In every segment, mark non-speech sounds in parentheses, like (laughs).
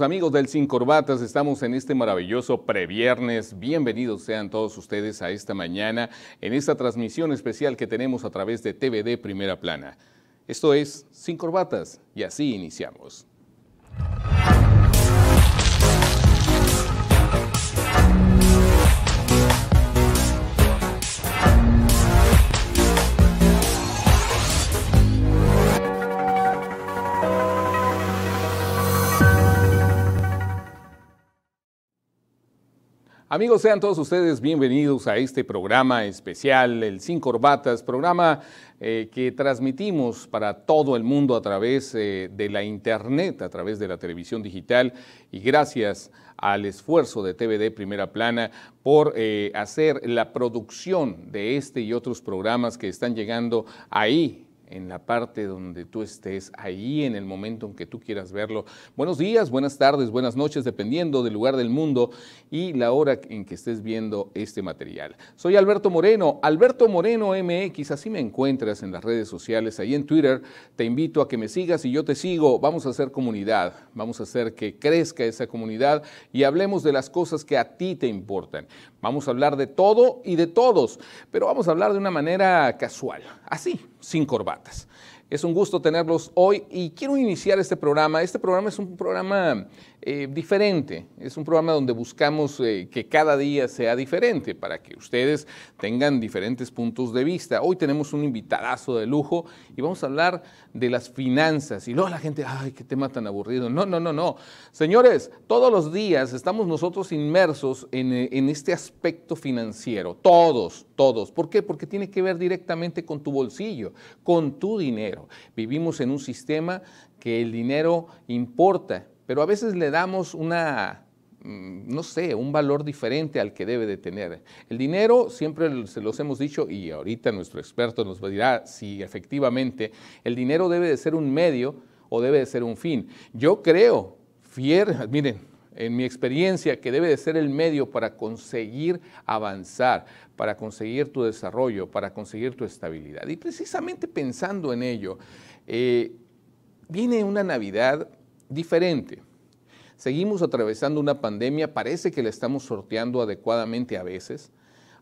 amigos del Sin Corbatas, estamos en este maravilloso previernes. Bienvenidos sean todos ustedes a esta mañana en esta transmisión especial que tenemos a través de TVD Primera Plana. Esto es Sin Corbatas y así iniciamos. Amigos, sean todos ustedes bienvenidos a este programa especial, el Sin Corbatas, programa eh, que transmitimos para todo el mundo a través eh, de la Internet, a través de la televisión digital y gracias al esfuerzo de TVD Primera Plana por eh, hacer la producción de este y otros programas que están llegando ahí en la parte donde tú estés, ahí en el momento en que tú quieras verlo. Buenos días, buenas tardes, buenas noches, dependiendo del lugar del mundo y la hora en que estés viendo este material. Soy Alberto Moreno, Alberto Moreno MX, así me encuentras en las redes sociales, ahí en Twitter. Te invito a que me sigas y yo te sigo. Vamos a hacer comunidad, vamos a hacer que crezca esa comunidad y hablemos de las cosas que a ti te importan. Vamos a hablar de todo y de todos, pero vamos a hablar de una manera casual, así, sin corbatas. Es un gusto tenerlos hoy y quiero iniciar este programa. Este programa es un programa eh, diferente, es un programa donde buscamos eh, que cada día sea diferente para que ustedes tengan diferentes puntos de vista. Hoy tenemos un invitadazo de lujo y vamos a hablar de las finanzas. Y luego la gente, ay, qué tema tan aburrido. No, no, no, no. Señores, todos los días estamos nosotros inmersos en, eh, en este aspecto financiero. Todos, todos. ¿Por qué? Porque tiene que ver directamente con tu bolsillo, con tu dinero. Vivimos en un sistema que el dinero importa, pero a veces le damos una mm, no sé, un valor diferente al que debe de tener. El dinero, siempre se los hemos dicho, y ahorita nuestro experto nos dirá si efectivamente el dinero debe de ser un medio o debe de ser un fin. Yo creo, fier, (laughs) miren, en mi experiencia, que debe de ser el medio para conseguir avanzar, para conseguir tu desarrollo, para conseguir tu estabilidad. Y precisamente pensando en ello, eh, viene una Navidad diferente. Seguimos atravesando una pandemia, parece que la estamos sorteando adecuadamente a veces,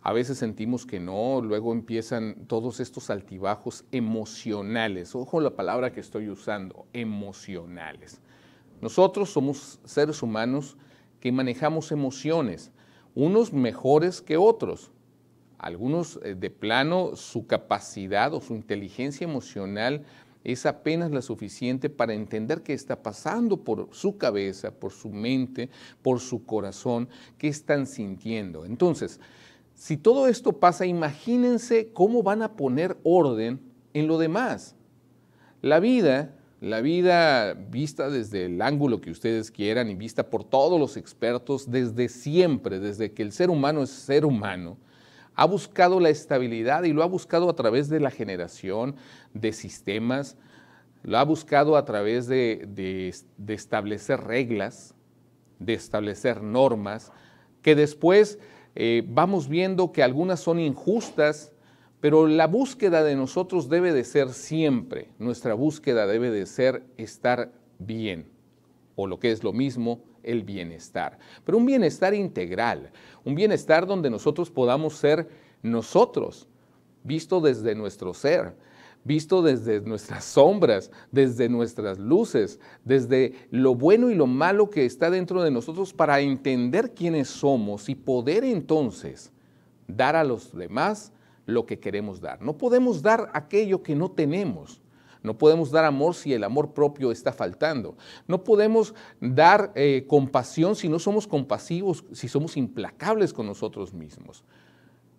a veces sentimos que no, luego empiezan todos estos altibajos emocionales. Ojo la palabra que estoy usando, emocionales. Nosotros somos seres humanos que manejamos emociones, unos mejores que otros. Algunos eh, de plano su capacidad o su inteligencia emocional es apenas la suficiente para entender qué está pasando por su cabeza, por su mente, por su corazón, qué están sintiendo. Entonces, si todo esto pasa, imagínense cómo van a poner orden en lo demás. La vida la vida vista desde el ángulo que ustedes quieran y vista por todos los expertos desde siempre, desde que el ser humano es ser humano, ha buscado la estabilidad y lo ha buscado a través de la generación de sistemas, lo ha buscado a través de, establecer reglas, de establecer normas, que después eh, vamos viendo que algunas son injustas pero la búsqueda de nosotros debe de ser siempre, nuestra búsqueda debe de ser estar bien, o lo que es lo mismo, el bienestar. Pero un bienestar integral, un bienestar donde nosotros podamos ser nosotros, visto desde nuestro ser, visto desde nuestras sombras, desde nuestras luces, desde lo bueno y lo malo que está dentro de nosotros para entender quiénes somos y poder entonces dar a los demás lo que queremos dar. No podemos dar aquello que no tenemos. No podemos dar amor si el amor propio está faltando. No podemos dar eh, compasión si no somos compasivos, si somos implacables con nosotros mismos.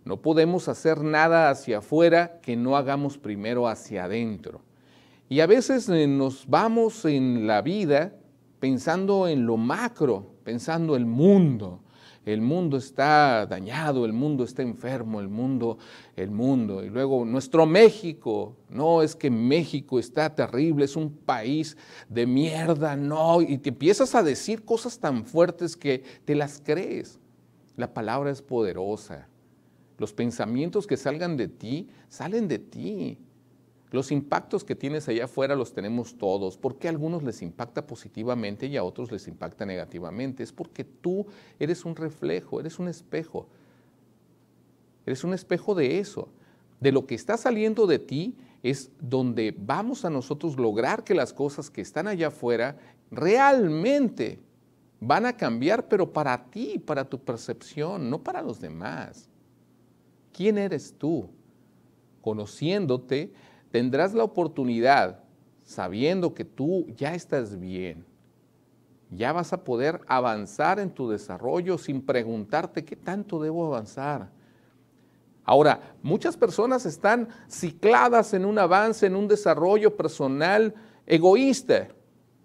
No podemos hacer nada hacia afuera que no hagamos primero hacia adentro. Y a veces eh, nos vamos en la vida pensando en lo macro, pensando el mundo, el mundo está dañado, el mundo está enfermo, el mundo, el mundo. Y luego nuestro México, no es que México está terrible, es un país de mierda, no. Y te empiezas a decir cosas tan fuertes que te las crees. La palabra es poderosa. Los pensamientos que salgan de ti, salen de ti. Los impactos que tienes allá afuera los tenemos todos. ¿Por qué a algunos les impacta positivamente y a otros les impacta negativamente? Es porque tú eres un reflejo, eres un espejo. Eres un espejo de eso. De lo que está saliendo de ti es donde vamos a nosotros lograr que las cosas que están allá afuera realmente van a cambiar, pero para ti, para tu percepción, no para los demás. ¿Quién eres tú? Conociéndote, tendrás la oportunidad, sabiendo que tú ya estás bien, ya vas a poder avanzar en tu desarrollo sin preguntarte qué tanto debo avanzar. Ahora, muchas personas están cicladas en un avance, en un desarrollo personal egoísta.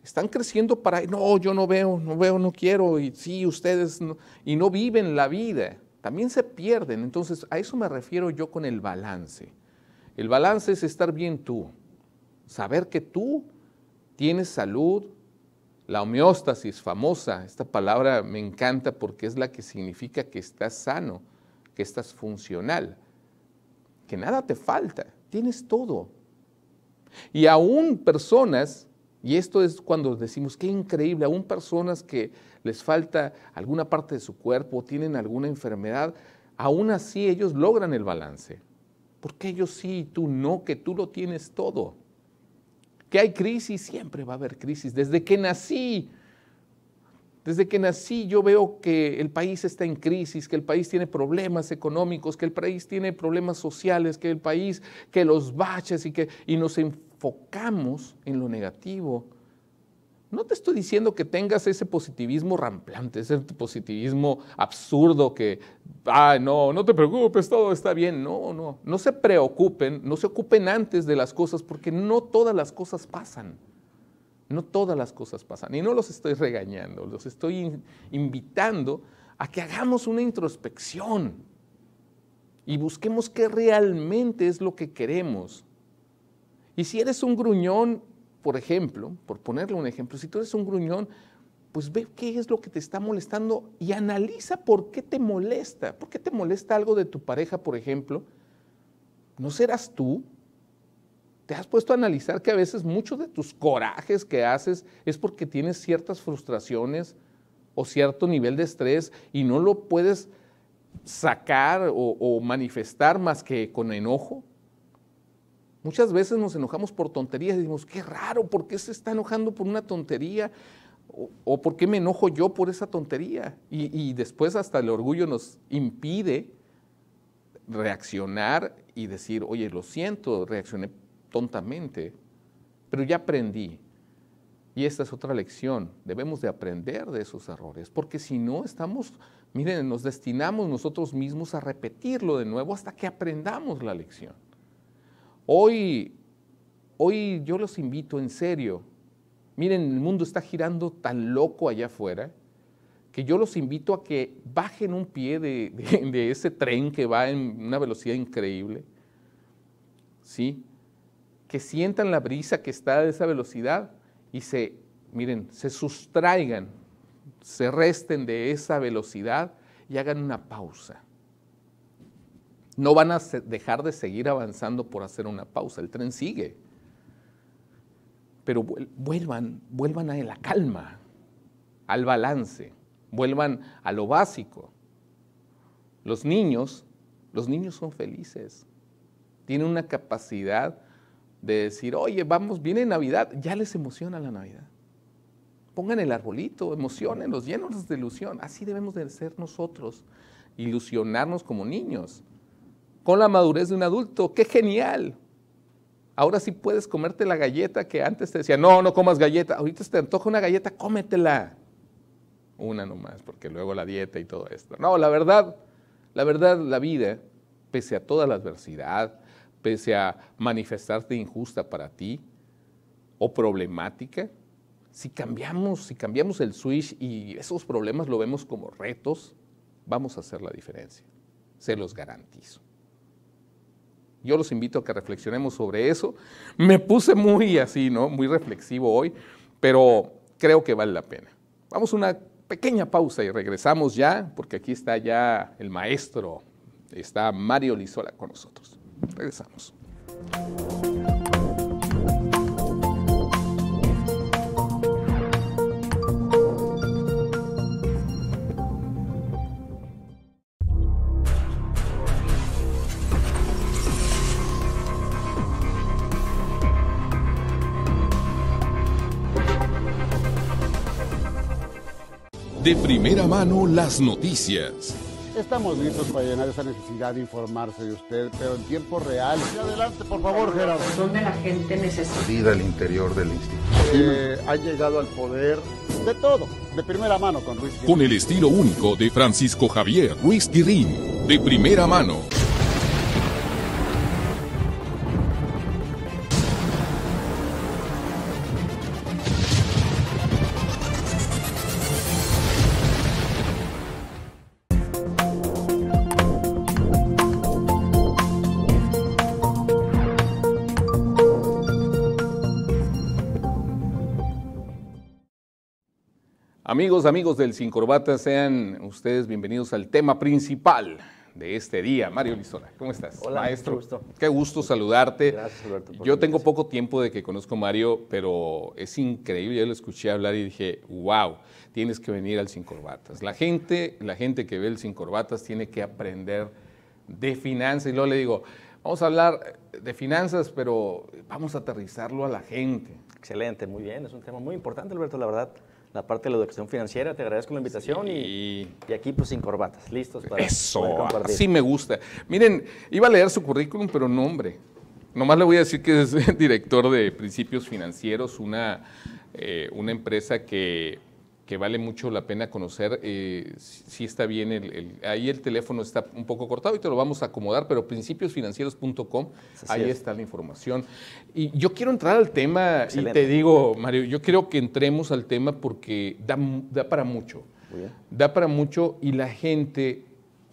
Están creciendo para, no, yo no veo, no veo, no quiero, y sí, ustedes, y no viven la vida. También se pierden. Entonces, a eso me refiero yo con el balance. El balance es estar bien tú, saber que tú tienes salud, la homeostasis famosa, esta palabra me encanta porque es la que significa que estás sano, que estás funcional, que nada te falta, tienes todo. Y aún personas, y esto es cuando decimos, qué increíble, aún personas que les falta alguna parte de su cuerpo, tienen alguna enfermedad, aún así ellos logran el balance. Porque qué yo sí y tú no? Que tú lo tienes todo. Que hay crisis, siempre va a haber crisis. Desde que nací, desde que nací yo veo que el país está en crisis, que el país tiene problemas económicos, que el país tiene problemas sociales, que el país, que los baches y que y nos enfocamos en lo negativo no te estoy diciendo que tengas ese positivismo ramplante, ese positivismo absurdo que, ah, no, no te preocupes, todo está bien. No, no, no se preocupen, no se ocupen antes de las cosas porque no todas las cosas pasan. No todas las cosas pasan. Y no los estoy regañando, los estoy invitando a que hagamos una introspección y busquemos qué realmente es lo que queremos. Y si eres un gruñón, por ejemplo, por ponerle un ejemplo, si tú eres un gruñón, pues ve qué es lo que te está molestando y analiza por qué te molesta. ¿Por qué te molesta algo de tu pareja, por ejemplo? ¿No serás tú? ¿Te has puesto a analizar que a veces muchos de tus corajes que haces es porque tienes ciertas frustraciones o cierto nivel de estrés y no lo puedes sacar o, o manifestar más que con enojo? Muchas veces nos enojamos por tonterías y decimos, qué raro, ¿por qué se está enojando por una tontería? O, por qué me enojo yo por esa tontería? Y, y, después hasta el orgullo nos impide reaccionar y decir, oye, lo siento, reaccioné tontamente, pero ya aprendí. Y esta es otra lección, debemos de aprender de esos errores, porque si no estamos, miren, nos destinamos nosotros mismos a repetirlo de nuevo hasta que aprendamos la lección. Hoy, hoy yo los invito en serio. Miren, el mundo está girando tan loco allá afuera que yo los invito a que bajen un pie de, ese tren que va en una velocidad increíble. ¿Sí? Que sientan la brisa que está a esa velocidad y se, miren, se sustraigan, se resten de esa velocidad y hagan una pausa no van a dejar de seguir avanzando por hacer una pausa. El tren sigue. Pero vuelvan, vuelvan a la calma, al balance, vuelvan a lo básico. Los niños, los niños son felices. Tienen una capacidad de decir, oye, vamos, viene Navidad, ya les emociona la Navidad. Pongan el arbolito, los llenos de ilusión. Así debemos de ser nosotros, ilusionarnos como niños con la madurez de un adulto. ¡Qué genial! Ahora sí puedes comerte la galleta que antes te decía, no, no comas galleta. Ahorita te antoja una galleta, cómetela. Una nomás, porque luego la dieta y todo esto. No, la verdad, la verdad, la vida, pese a toda la adversidad, pese a manifestarte injusta para ti o problemática, si cambiamos, si cambiamos el switch y esos problemas lo vemos como retos, vamos a hacer la diferencia. Se los garantizo. Yo los invito a que reflexionemos sobre eso. Me puse muy así, ¿no? Muy reflexivo hoy, pero creo que vale la pena. Vamos a una pequeña pausa y regresamos ya, porque aquí está ya el maestro, está Mario Lisola con nosotros. Regresamos. de primera mano las noticias. Estamos listos para llenar esa necesidad de informarse de usted, pero en tiempo real. Adelante, por favor, Gerardo. de la gente necesita. al interior del instituto. Eh, ha llegado al poder de todo, de primera mano con Ruiz. Con el estilo único de Francisco Javier Ruiz Ring, de primera mano. Amigos, amigos del Sin Corbatas, sean ustedes bienvenidos al tema principal de este día. Mario Lizola, ¿cómo estás? Hola, maestro. Qué gusto saludarte. Gracias, Alberto. Yo tengo poco tiempo de que conozco a Mario, pero es increíble. Yo lo escuché hablar y dije, wow, tienes que venir al Sin Corbatas. La gente, la gente que ve el Sin Corbatas tiene que aprender de finanzas. Y luego le digo, vamos a hablar de finanzas, pero vamos a aterrizarlo a la gente. Excelente, muy bien. Es un tema muy importante, Alberto, la verdad la parte de la educación financiera. Te agradezco la invitación y, y, aquí pues sin corbatas, listos para Eso, sí así me gusta. Miren, iba a leer su currículum, pero no, hombre. Nomás le voy a decir que es (laughs) director de Principios Financieros, una, eh, una empresa que que vale mucho la pena conocer eh, si, está bien. El, ahí el teléfono está un poco cortado y te lo vamos a acomodar, pero principiosfinancieros.com, ahí está la información. Y yo quiero entrar al tema, y te digo, Mario, yo creo que entremos al tema porque da, da para mucho. Da para mucho y la gente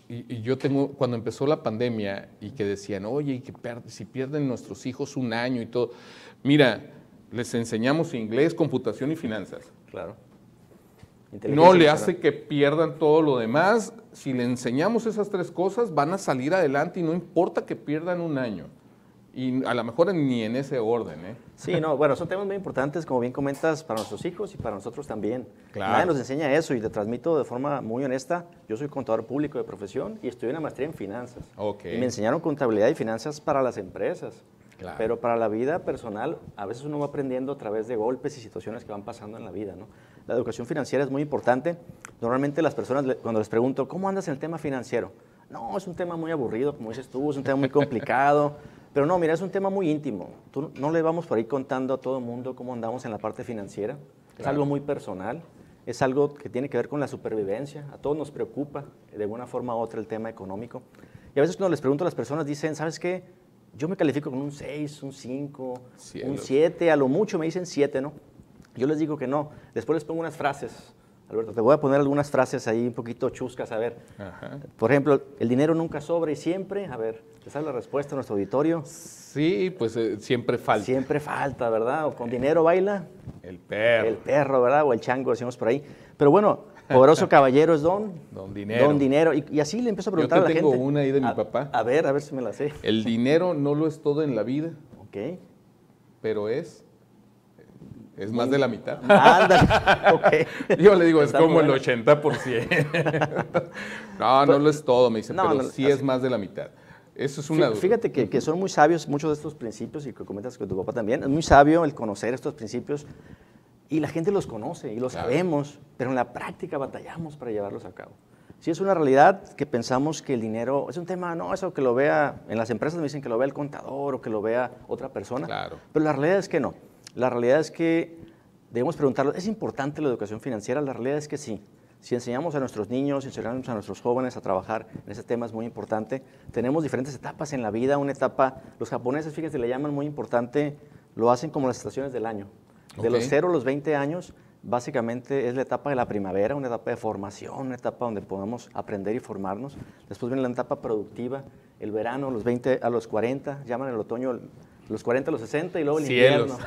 y, yo tengo, cuando empezó la pandemia y que decían, oye, que si pierden nuestros hijos un año y todo, mira, les enseñamos inglés, computación y finanzas. Claro no le hace que pierdan todo lo demás. Si le enseñamos esas tres cosas, van a salir adelante y no importa que pierdan un año. Y a lo mejor ni en ese orden. ¿eh? Sí, no, bueno, son temas muy importantes, como bien comentas, para nuestros hijos y para nosotros también. Claro. Nadie nos enseña eso y te transmito de forma muy honesta. Yo soy contador público de profesión y en una maestría en finanzas. Ok. Y me enseñaron contabilidad y finanzas para las empresas. Claro. Pero para la vida personal, a veces uno va aprendiendo a través de golpes y situaciones que van pasando en la vida, ¿no? la educación financiera es muy importante. Normalmente las personas, cuando les pregunto, ¿cómo andas en el tema financiero? No, es un tema muy aburrido, como dices tú, es un tema muy complicado. (laughs) Pero no, mira, es un tema muy íntimo. Tú, no le vamos por ahí contando a todo el mundo cómo andamos en la parte financiera. Es algo muy personal, es algo que tiene que ver con la supervivencia. A todos nos preocupa de una forma u otra el tema económico. Y a veces cuando les pregunto a las personas dicen, ¿sabes qué? Yo me califico con un 6, un 5, un 7, a lo mucho me dicen 7, ¿no? Yo les digo que no. Después les pongo unas frases. Alberto, te voy a poner algunas frases ahí un poquito chuscas, a ver. Por ejemplo, el dinero nunca sobra y siempre, a ver, ¿te sale la respuesta a nuestro auditorio? Sí, pues eh, siempre falta. Siempre falta, ¿verdad? O con dinero baila. El perro. El perro, ¿verdad? O el chango, decimos por ahí. Pero bueno, poderoso (laughs) caballero es don. Don dinero. Don dinero. Y, así le empiezo a preguntar Yo te a tengo una ahí de mi papá. A ver, a ver si me la sé. El dinero no lo es todo en la vida. Ok. Pero es es más de la mitad. (laughs) Yo le digo, es como el 80%. (laughs) no, no lo es todo, me dicen, no, pero sí es más de la mitad. Eso es una Fíjate que, son muy sabios muchos de estos principios y que comentas con tu papá también. Es muy sabio el conocer estos principios y la gente los conoce y los sabemos, pero en la práctica batallamos para llevarlos a cabo. Sí es una realidad que pensamos que el dinero es un tema, no, eso que lo vea, en las empresas me dicen que lo vea el contador o que lo vea otra persona, claro. pero la realidad es que no. La realidad es que debemos preguntarlo, ¿es importante la educación financiera? La realidad es que sí. Si enseñamos a nuestros niños, enseñamos a nuestros jóvenes a trabajar en ese tema es muy importante. Tenemos diferentes etapas en la vida, una etapa, los japoneses, fíjense, le llaman muy importante, lo hacen como las estaciones del año. De los 0 a los 20 años, básicamente es la etapa de la primavera, una etapa de formación, una etapa donde podamos aprender y formarnos. Después viene la etapa productiva, el verano, los 20 a los 40, llaman el otoño los 40, los 60 y luego el invierno.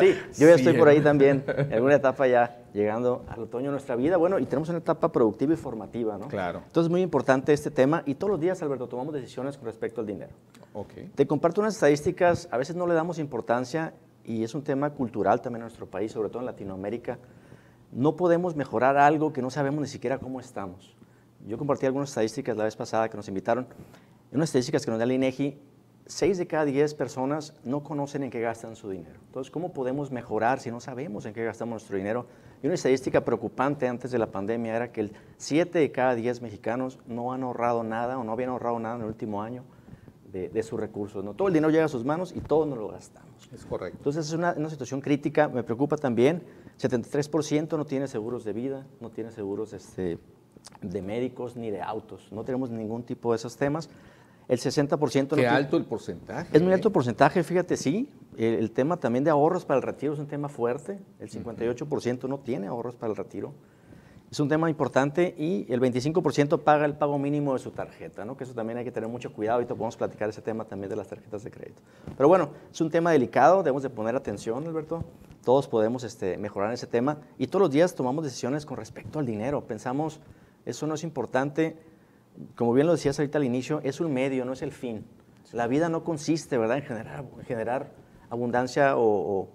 Sí, yo ya estoy por ahí también, en alguna etapa ya llegando al otoño de nuestra vida. Bueno, y tenemos una etapa productiva y formativa, ¿no? Claro. Entonces, es muy importante este tema y todos los días, Alberto, tomamos decisiones con respecto al dinero. Ok. Te comparto unas estadísticas, a veces no le damos importancia y es un tema cultural también en nuestro país, sobre todo en Latinoamérica. No podemos mejorar algo que no sabemos ni siquiera cómo estamos. Yo compartí algunas estadísticas la vez pasada que nos invitaron. unas estadísticas que nos da el INEGI, 6 de cada 10 personas no conocen en qué gastan su dinero. Entonces, ¿cómo podemos mejorar si no sabemos en qué gastamos nuestro dinero? Y una estadística preocupante antes de la pandemia era que el 7 de cada 10 mexicanos no han ahorrado nada o no habían ahorrado nada en el último año de, sus recursos. ¿no? Todo el dinero llega a sus manos y todo no lo gastamos. Es correcto. Entonces, es una, situación crítica. Me preocupa también, 73% no tiene seguros de vida, no tiene seguros este, de médicos ni de autos. No tenemos ningún tipo de esos temas. El 60%. Qué alto el porcentaje. Es muy ¿eh? alto porcentaje, fíjate, sí. El, tema también de ahorros para el retiro es un tema fuerte. El 58% no tiene ahorros para el retiro. Es un tema importante y el 25% paga el pago mínimo de su tarjeta, ¿no? que eso también hay que tener mucho cuidado. te podemos platicar ese tema también de las tarjetas de crédito. Pero bueno, es un tema delicado, debemos de poner atención, Alberto. Todos podemos este, mejorar ese tema y todos los días tomamos decisiones con respecto al dinero. Pensamos, eso no es importante, como bien lo decías ahorita al inicio, es un medio, no es el fin. La vida no consiste, ¿verdad?, en generar, generar abundancia o,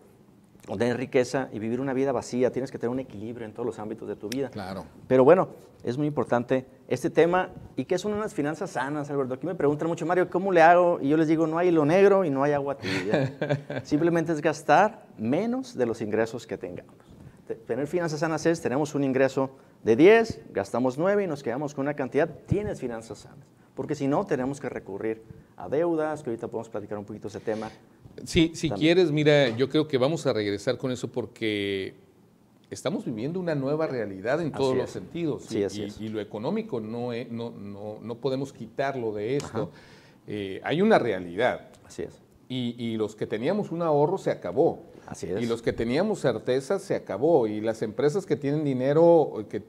o tener riqueza y vivir una vida vacía. Tienes que tener un equilibrio en todos los ámbitos de tu vida. Claro. Pero bueno, es muy importante este tema y qué son unas finanzas sanas, Alberto. Aquí me preguntan mucho, Mario, ¿cómo le hago? Y yo les digo, no hay hilo negro y no hay agua tibia. (laughs) Simplemente es gastar menos de los ingresos que tengamos. Tener finanzas sanas es, tenemos un ingreso de 10, gastamos 9 y nos quedamos con una cantidad, tienes finanzas sanas. Porque si no, tenemos que recurrir a deudas, que ahorita podemos platicar un poquito ese tema. Sí, si quieres, mira, yo creo que vamos a regresar con eso porque estamos viviendo una nueva realidad en todos los sentidos. y, lo económico no, e, no, no, no, podemos quitarlo de esto. Eh, hay una realidad. Así es. y los que teníamos un ahorro se acabó. Y los que teníamos certeza se acabó. Y las empresas que tienen dinero, que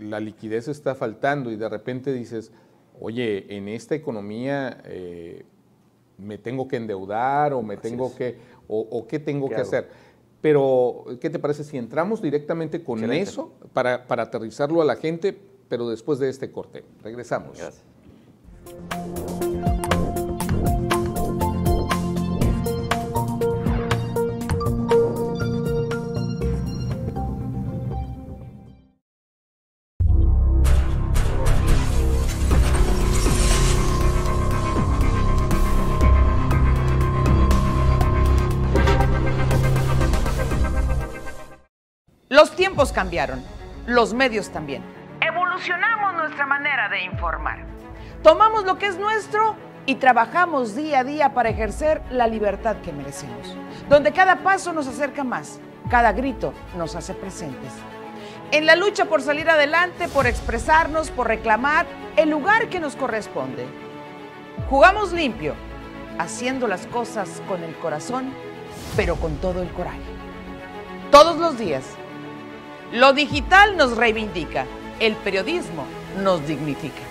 la liquidez está faltando y de repente dices, oye, en esta economía eh, me tengo que endeudar o me tengo que, o, qué tengo que hacer. Pero, ¿qué te parece si entramos directamente con eso para, para aterrizarlo a la gente, pero después de este corte? Regresamos. Gracias. Los tiempos cambiaron, los medios también. Evolucionamos nuestra manera de informar. Tomamos lo que es nuestro y trabajamos día a día para ejercer la libertad que merecemos, donde cada paso nos acerca más, cada grito nos hace presentes. En la lucha por salir adelante, por expresarnos, por reclamar el lugar que nos corresponde. Jugamos limpio, haciendo las cosas con el corazón, pero con todo el coraje. Todos los días lo digital nos reivindica, el periodismo nos dignifica.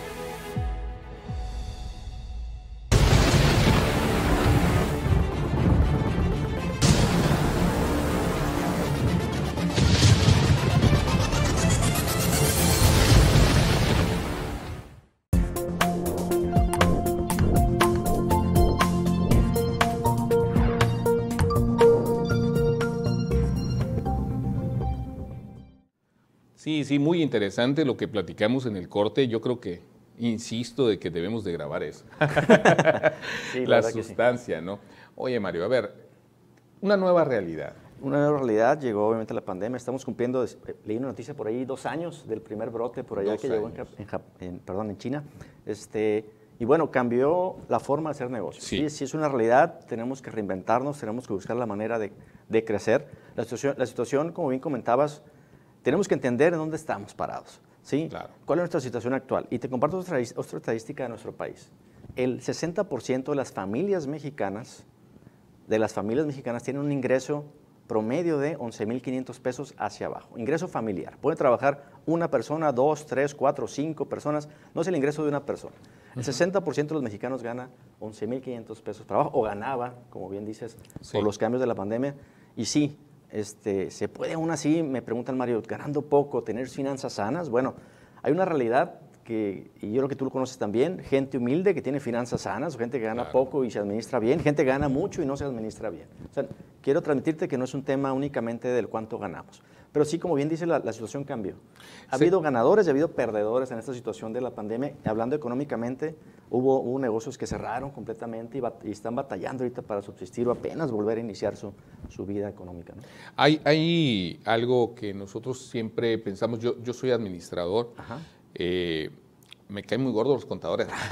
Sí, sí, muy interesante lo que platicamos en el corte. Yo creo que insisto de que debemos de grabar eso. (laughs) la, sustancia, ¿no? Oye, Mario, a ver, una nueva realidad. Una nueva realidad, llegó obviamente la pandemia, estamos cumpliendo, eh, leí una noticia por ahí, dos años del primer brote por allá que llegó en, en China. Este, y bueno, cambió la forma de hacer negocios. Sí. sí. es una realidad, tenemos que reinventarnos, tenemos que buscar la manera de, crecer. la situación, como bien comentabas, tenemos que entender en dónde estamos parados. ¿sí? Claro. ¿Cuál es nuestra situación actual? Y te comparto otra, estadística de nuestro país. El 60% de las familias mexicanas, de las familias mexicanas, tienen un ingreso promedio de 11.500 pesos hacia abajo. Ingreso familiar. Puede trabajar una persona, dos, tres, cuatro, cinco personas. No es el ingreso de una persona. El 60% de los mexicanos gana 11.500 pesos para abajo o ganaba, como bien dices, por los cambios de la pandemia. Y sí, este, ¿Se puede aún así, me preguntan Mario, ganando poco, tener finanzas sanas? Bueno, hay una realidad que, y yo creo que tú lo conoces también, gente humilde que tiene finanzas sanas, gente que gana poco y se administra bien, gente que gana mucho y no se administra bien. O sea, quiero transmitirte que no es un tema únicamente del cuánto ganamos. Pero sí, como bien dice, la, situación cambió. Ha habido ganadores y ha habido perdedores en esta situación de la pandemia. Hablando económicamente, hubo, negocios que cerraron completamente y, están batallando ahorita para subsistir o apenas volver a iniciar su, vida económica. Hay, algo que nosotros siempre pensamos, yo, soy administrador. Eh, me caen muy gordos los contadores. (laughs) (laughs)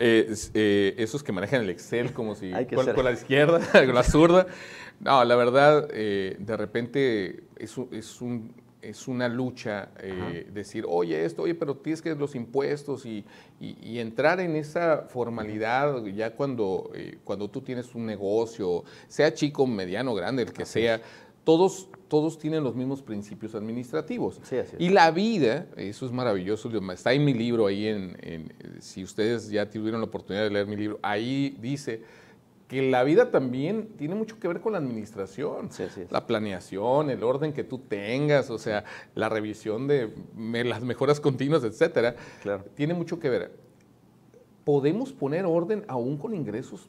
Eh, esos que manejan el Excel como si con, con, la izquierda, (laughs) con la zurda. No, la verdad, eh, de repente es, es una lucha eh, decir, oye, esto, oye, pero tienes que los impuestos y, entrar en esa formalidad ya cuando, eh, cuando tú tienes un negocio, sea chico, mediano, grande, el que sea, todos todos tienen los mismos principios administrativos. Sí, Y la vida, eso es maravilloso, está en mi libro ahí, en, si ustedes ya tuvieron la oportunidad de leer mi libro, ahí dice que la vida también tiene mucho que ver con la administración. La planeación, el orden que tú tengas, o sea, la revisión de las mejoras continuas, etcétera. Tiene mucho que ver. ¿Podemos poner orden aún con ingresos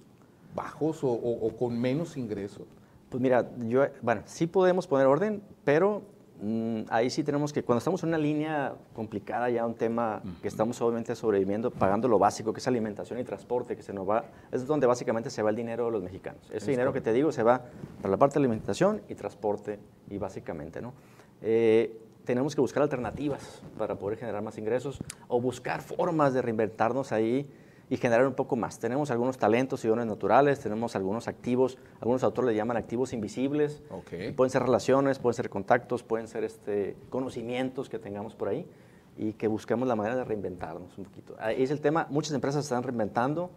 bajos o, con menos ingresos? Pues mira, yo, bueno, sí podemos poner orden, pero Mm, ahí sí tenemos que, cuando estamos en una línea complicada, ya un tema que estamos obviamente sobreviviendo, pagando lo básico, que es alimentación y transporte, que se nos va, es donde básicamente se va el dinero de los mexicanos. Ese dinero que te digo se va para la parte de alimentación y transporte, y básicamente, ¿no? Eh, tenemos que buscar alternativas para poder generar más ingresos o buscar formas de reinventarnos ahí y generar un poco más. Tenemos algunos talentos y dones naturales, tenemos algunos activos, algunos autores le llaman activos invisibles. Pueden ser relaciones, pueden ser contactos, pueden ser este, conocimientos que tengamos por ahí y que busquemos la manera de reinventarnos un poquito. Ahí es el tema, muchas empresas se están reinventando,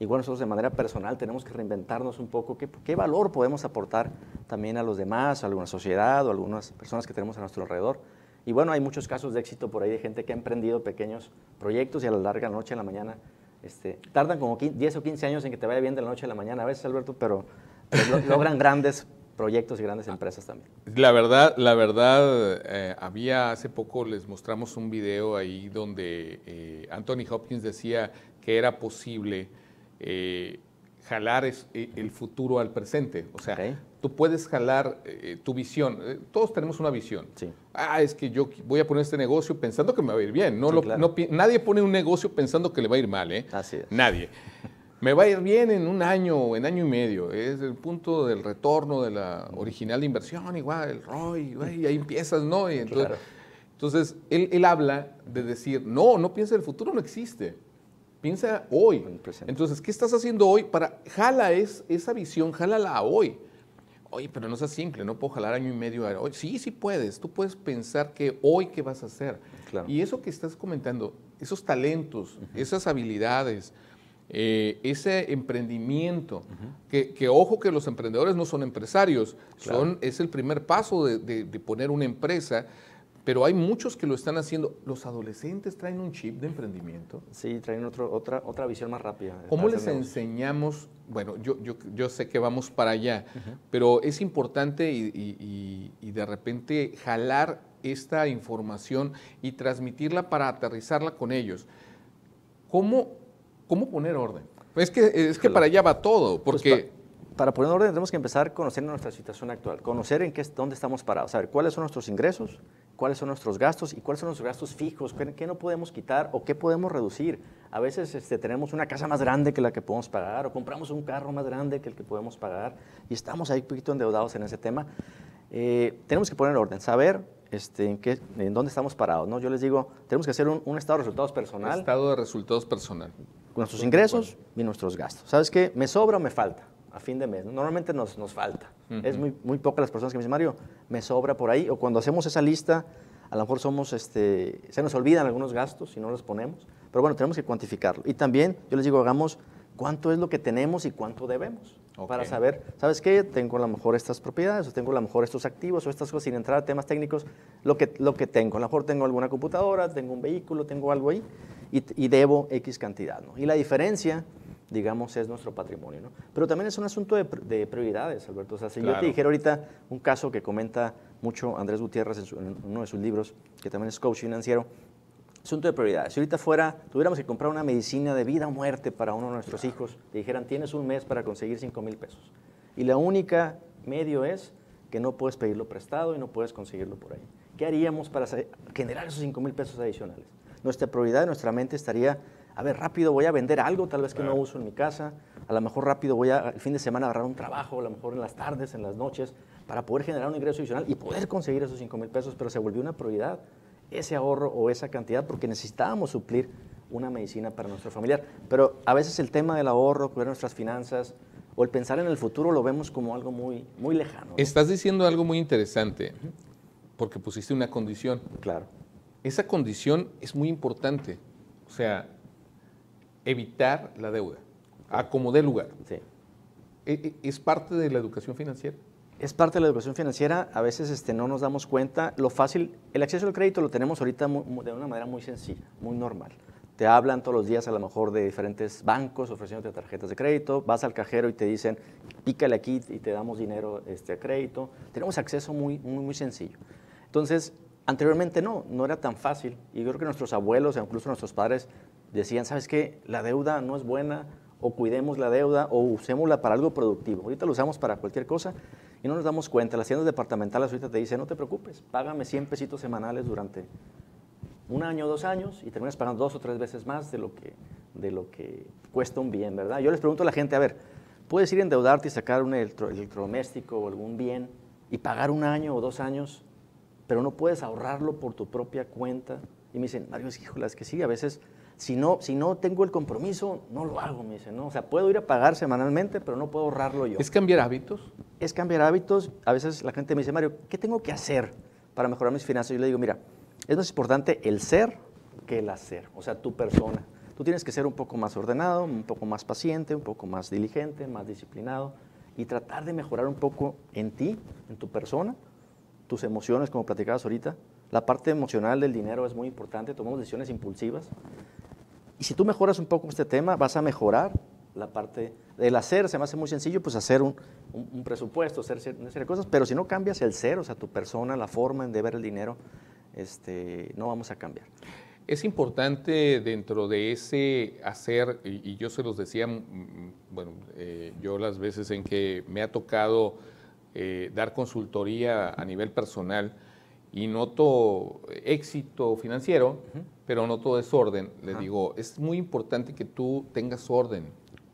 igual nosotros de manera personal tenemos que reinventarnos un poco, qué, qué valor podemos aportar también a los demás, a alguna sociedad o a algunas personas que tenemos a nuestro alrededor. Y bueno, hay muchos casos de éxito por ahí de gente que ha emprendido pequeños proyectos y a la larga, noche, en la mañana, este, tardan como 10 o 15 años en que te vaya bien de la noche a la mañana a veces, Alberto, pero, logran grandes proyectos y grandes empresas también. La verdad, la verdad, eh, había hace poco les mostramos un video ahí donde eh, Anthony Hopkins decía que era posible eh, jalar e, el futuro al presente. O sea, tú puedes jalar eh, tu visión. Eh, todos tenemos una visión. Ah, es que yo voy a poner este negocio pensando que me va a ir bien. No, nadie pone un negocio pensando que le va a ir mal, ¿eh? Nadie. me va a ir bien en un año, en año y medio. Es el punto del retorno de la original de inversión, igual, el ROI, y ahí empiezas, ¿no? entonces, él, habla de decir, no, no piensa el futuro, no existe. Piensa hoy. Entonces, ¿qué estás haciendo hoy? Para, jala esa visión, jálala hoy. Oye, pero no sea simple, no puedo jalar año y medio. sí, sí puedes. Tú puedes pensar que hoy qué vas a hacer. Y eso que estás comentando, esos talentos, esas habilidades, eh, ese emprendimiento, que, ojo que los emprendedores no son empresarios, son, es el primer paso de, de poner una empresa pero hay muchos que lo están haciendo. ¿Los adolescentes traen un chip de emprendimiento? Sí, traen otra otra, otra visión más rápida. ¿Cómo les enseñamos? Bueno, yo, yo, yo, sé que vamos para allá, pero es importante y, y, y, de repente jalar esta información y transmitirla para aterrizarla con ellos. ¿Cómo, cómo poner orden? Es que, es que para allá va todo, pues porque... para poner orden tenemos que empezar a conocer nuestra situación actual, conocer en qué, dónde estamos parados, saber cuáles son nuestros ingresos, cuáles son nuestros gastos y cuáles son nuestros gastos fijos, qué, no podemos quitar o qué podemos reducir. A veces este, tenemos una casa más grande que la que podemos pagar o compramos un carro más grande que el que podemos pagar y estamos ahí un poquito endeudados en ese tema. Eh, tenemos que poner orden, saber este, en, dónde estamos parados. ¿no? Yo les digo, tenemos que hacer un, un estado de resultados personal. Estado de resultados personal. Con nuestros ingresos y nuestros gastos. ¿Sabes qué? ¿Me sobra o me falta? a fin de mes. Normalmente nos, nos falta. Es muy, muy poca las personas que me dicen, Mario, me sobra por ahí. O cuando hacemos esa lista, a lo mejor somos, este, se nos olvidan algunos gastos y no los ponemos. Pero bueno, tenemos que cuantificarlo. Y también, yo les digo, hagamos cuánto es lo que tenemos y cuánto debemos. Para saber, ¿sabes qué? Tengo a lo mejor estas propiedades, o tengo a lo mejor estos activos, o estas cosas, sin entrar a temas técnicos, lo que, lo que tengo. A lo mejor tengo alguna computadora, tengo un vehículo, tengo algo ahí, y, y debo X cantidad. ¿no? Y la diferencia digamos, es nuestro patrimonio. ¿no? Pero también es un asunto de, prioridades, Alberto. O sea, yo te dijera ahorita un caso que comenta mucho Andrés Gutiérrez en, uno de sus libros, que también es coach financiero, asunto de prioridades. Si ahorita fuera, tuviéramos que comprar una medicina de vida o muerte para uno de nuestros hijos, te dijeran, tienes un mes para conseguir 5 mil pesos. Y la única medio es que no puedes pedirlo prestado y no puedes conseguirlo por ahí. ¿Qué haríamos para generar esos 5 mil pesos adicionales? Nuestra prioridad, nuestra mente estaría a ver, rápido voy a vender algo tal vez que no uso en mi casa, a lo mejor rápido voy al fin de semana a agarrar un trabajo, a lo mejor en las tardes, en las noches, para poder generar un ingreso adicional y poder conseguir esos 5 mil pesos, pero se volvió una prioridad ese ahorro o esa cantidad porque necesitábamos suplir una medicina para nuestro familiar. Pero a veces el tema del ahorro, cubrir nuestras finanzas o el pensar en el futuro lo vemos como algo muy, muy lejano. Estás diciendo algo muy interesante porque pusiste una condición. Claro. Esa condición es muy importante. O sea, evitar la deuda, a como lugar. Sí. ¿E, e, ¿Es parte de la educación financiera? Es parte de la educación financiera, a veces este, no nos damos cuenta. Lo fácil, el acceso al crédito lo tenemos ahorita de una manera muy sencilla, muy normal. Te hablan todos los días a lo mejor de diferentes bancos ofreciéndote tarjetas de crédito, vas al cajero y te dicen, pícale aquí y te damos dinero este, a crédito. Tenemos acceso muy, muy, muy sencillo. Entonces, anteriormente no, no era tan fácil. Y yo creo que nuestros abuelos, incluso nuestros padres, decían, ¿sabes qué? La deuda no es buena, o cuidemos la deuda, o usémosla para algo productivo. Ahorita lo usamos para cualquier cosa y no nos damos cuenta. Las tiendas departamentales ahorita te dicen, no te preocupes, págame 100 pesitos semanales durante un año o dos años y terminas pagando dos o tres veces más de lo, que, de lo que cuesta un bien, ¿verdad? Yo les pregunto a la gente, a ver, ¿puedes ir a endeudarte y sacar un electrodoméstico o algún bien y pagar un año o dos años, pero no puedes ahorrarlo por tu propia cuenta? Y me dicen, Mario, es que sí, a veces si no, tengo el compromiso, no lo hago, me dice, ¿no? O sea, puedo ir a pagar semanalmente, pero no puedo ahorrarlo yo. ¿Es cambiar hábitos? Es cambiar hábitos. A veces la gente me dice, Mario, ¿qué tengo que hacer para mejorar mis finanzas? Yo le digo, mira, es más importante el ser que el hacer, o sea, tu persona. Tú tienes que ser un poco más ordenado, un poco más paciente, un poco más diligente, más disciplinado y tratar de mejorar un poco en ti, en tu persona, tus emociones, como platicabas ahorita, la parte emocional del dinero es muy importante, tomamos decisiones impulsivas. Y si tú mejoras un poco este tema, vas a mejorar la parte del hacer. Se me hace muy sencillo, pues hacer un, un, presupuesto, hacer una cosas, pero si no cambias el ser, o sea, tu persona, la forma en de ver el dinero, este, no vamos a cambiar. Es importante dentro de ese hacer, y, yo se los decía, mm, mm, bueno, eh, yo las veces en que me ha tocado eh, dar consultoría a nivel personal, y noto éxito financiero, pero noto desorden. Le digo, es muy importante que tú tengas orden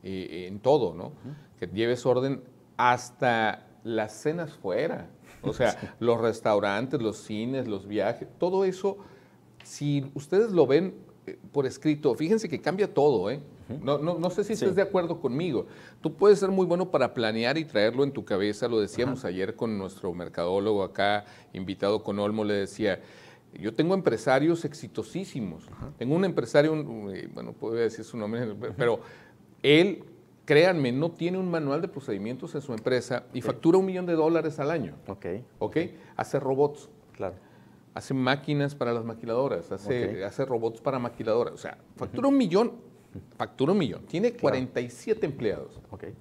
eh, en todo, ¿no? Que lleves orden hasta las cenas fuera. O sea, (laughs) los restaurantes, los cines, los viajes, todo eso, si ustedes lo ven eh, por escrito, fíjense que cambia todo, ¿eh? No, no, no sé si estás de acuerdo conmigo. Tú puedes ser muy bueno para planear y traerlo en tu cabeza. Lo decíamos ayer con nuestro mercadólogo acá, invitado con Olmo, le decía, yo tengo empresarios exitosísimos. Tengo un empresario, bueno, puedo decir su nombre, pero él, créanme, no tiene un manual de procedimientos en su empresa y factura un millón de dólares al año. Ok. Ok. Hace robots. Claro. Hace máquinas para las maquiladoras, hace, hace robots para maquiladoras. O sea, factura un millón factura un millón, tiene 47 empleados. Okay.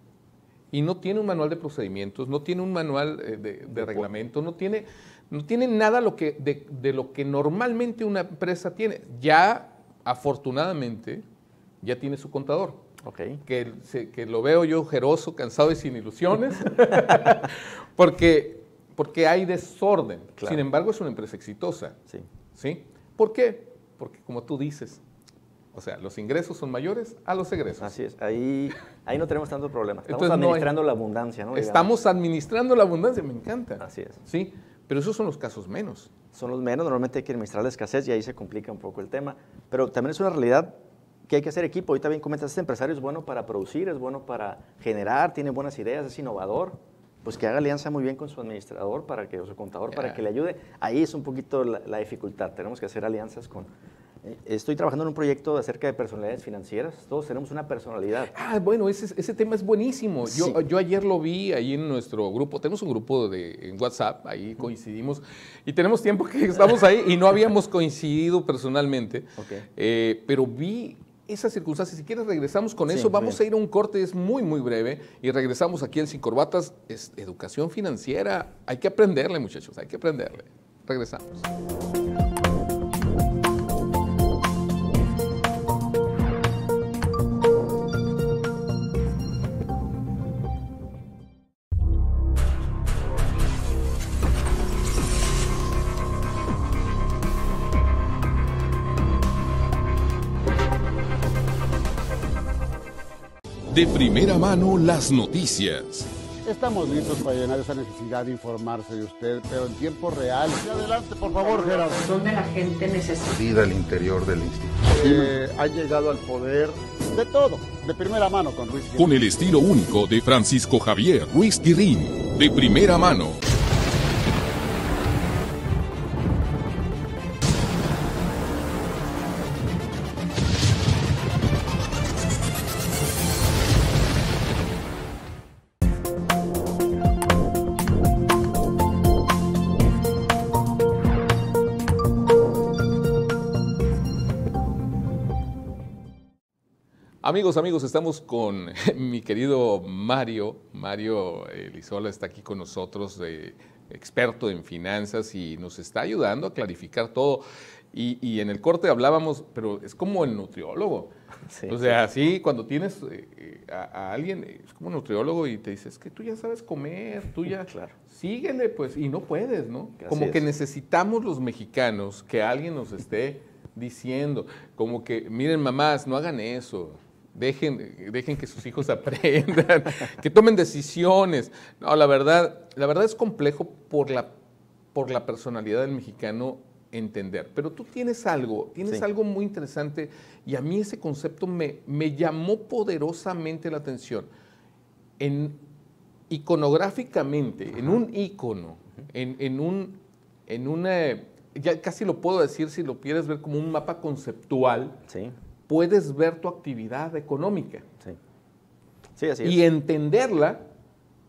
Y no tiene un manual de procedimientos, no tiene un manual eh, de, reglamento, no tiene, no nada lo que, de, lo que normalmente una empresa tiene. Ya, afortunadamente, ya tiene su contador. Okay. Que, que lo veo yo jeroso, cansado y sin ilusiones, (laughs) porque, porque hay desorden. Sin embargo, es una empresa exitosa. Sí. ¿sí? ¿Por qué? Porque como tú dices, o sea, los ingresos son mayores a los egresos. Así es, ahí, ahí no tenemos tantos problemas. Estamos administrando la abundancia, ¿no? Estamos administrando la abundancia, me encanta. Así es. Sí, pero esos son los casos menos. Son los menos, normalmente hay que administrar la escasez y ahí se complica un poco el tema. Pero también es una realidad que hay que hacer equipo. Ahorita bien comentas, este empresario es bueno para producir, es bueno para generar, tiene buenas ideas, es innovador. Pues que haga alianza muy bien con su administrador para que, o su contador para que le ayude. Ahí es un poquito la dificultad. Tenemos que hacer alianzas con, Estoy trabajando en un proyecto acerca de personalidades financieras. Todos tenemos una personalidad. Ah, bueno, ese, ese tema es buenísimo. Yo, yo ayer lo vi ahí en nuestro grupo. Tenemos un grupo de, en WhatsApp, ahí coincidimos. Y tenemos tiempo que estamos ahí y no (laughs) habíamos coincidido personalmente. Eh, pero vi esa circunstancia. Si quieres, regresamos con eso. Vamos a ir a un corte, es muy, muy breve. Y regresamos aquí en Sin Corbatas. Es educación financiera. Hay que aprenderle, muchachos, hay que aprenderle. Regresamos. De primera mano las noticias. Estamos listos para llenar esa necesidad de informarse de usted, pero en tiempo real. adelante, por favor, Gerardo. de la gente necesitada al interior del instituto. Eh, ha llegado al poder de todo, de primera mano con Ruiz Con el estilo único de Francisco Javier Ruiz Ring De primera mano. Amigos, amigos, estamos con (laughs) mi querido Mario. Mario Elizola está aquí con nosotros, experto en finanzas, y nos está ayudando a clarificar todo. Y, en el corte hablábamos, pero es como el nutriólogo. o sea, así cuando tienes eh, eh, a, alguien, eh, es como un nutriólogo y te dices, es que tú ya sabes comer, tú ya... (laughs) Claro. Síguele, pues, y no puedes, ¿no? como que necesitamos los mexicanos que alguien nos esté diciendo, como que, miren mamás, no hagan eso, Dejen, dejen que sus hijos (laughs) aprendan, que tomen decisiones. No, la verdad, la verdad es complejo por la, por la personalidad del mexicano entender. Pero tú tienes algo, tienes algo muy interesante y a mí ese concepto me, me llamó poderosamente la atención. En, iconográficamente, en un icono, en, un, en una, ya casi lo puedo decir si lo quieres ver como un mapa conceptual. Sí puedes ver tu actividad económica. Sí. sí así es. Y entenderla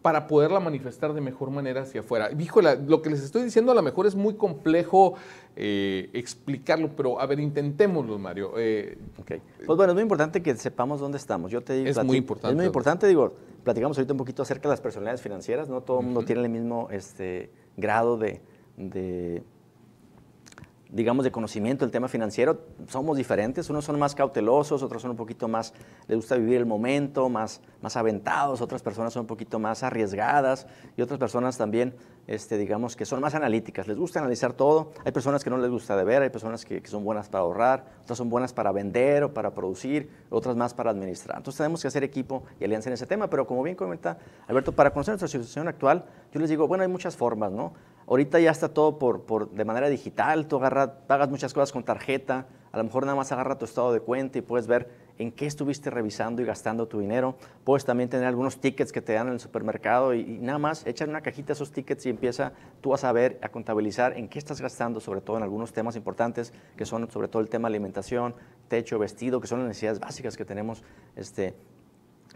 para poderla manifestar de mejor manera hacia afuera. dijo lo que les estoy diciendo a lo mejor es muy complejo eh, explicarlo, pero a ver, intentémoslo, Mario. Eh, pues bueno, es muy importante que sepamos dónde estamos. Yo te digo, es muy importante. Es muy importante, digo, platicamos ahorita un poquito acerca de las personalidades financieras, no todo el mundo tiene el mismo este, grado de digamos, de conocimiento del tema financiero, somos diferentes. Unos son más cautelosos, otros son un poquito más, les gusta vivir el momento, más, más aventados, otras personas son un poquito más arriesgadas y otras personas también, este, digamos, que son más analíticas, les gusta analizar todo. Hay personas que no les gusta de ver, hay personas que, que son buenas para ahorrar, otras son buenas para vender o para producir, otras más para administrar. Entonces tenemos que hacer equipo y alianza en ese tema, pero como bien comenta Alberto, para conocer nuestra situación actual, yo les digo, bueno, hay muchas formas, ¿no? Ahorita ya está todo por, por de manera digital, tú agarras, pagas muchas cosas con tarjeta, a lo mejor nada más agarra tu estado de cuenta y puedes ver en qué estuviste revisando y gastando tu dinero. Puedes también tener algunos tickets que te dan en el supermercado y, nada más echar en una cajita esos tickets y empieza tú a saber, a contabilizar en qué estás gastando, sobre todo en algunos temas importantes que son sobre todo el tema alimentación, techo, vestido, que son las necesidades básicas que tenemos este,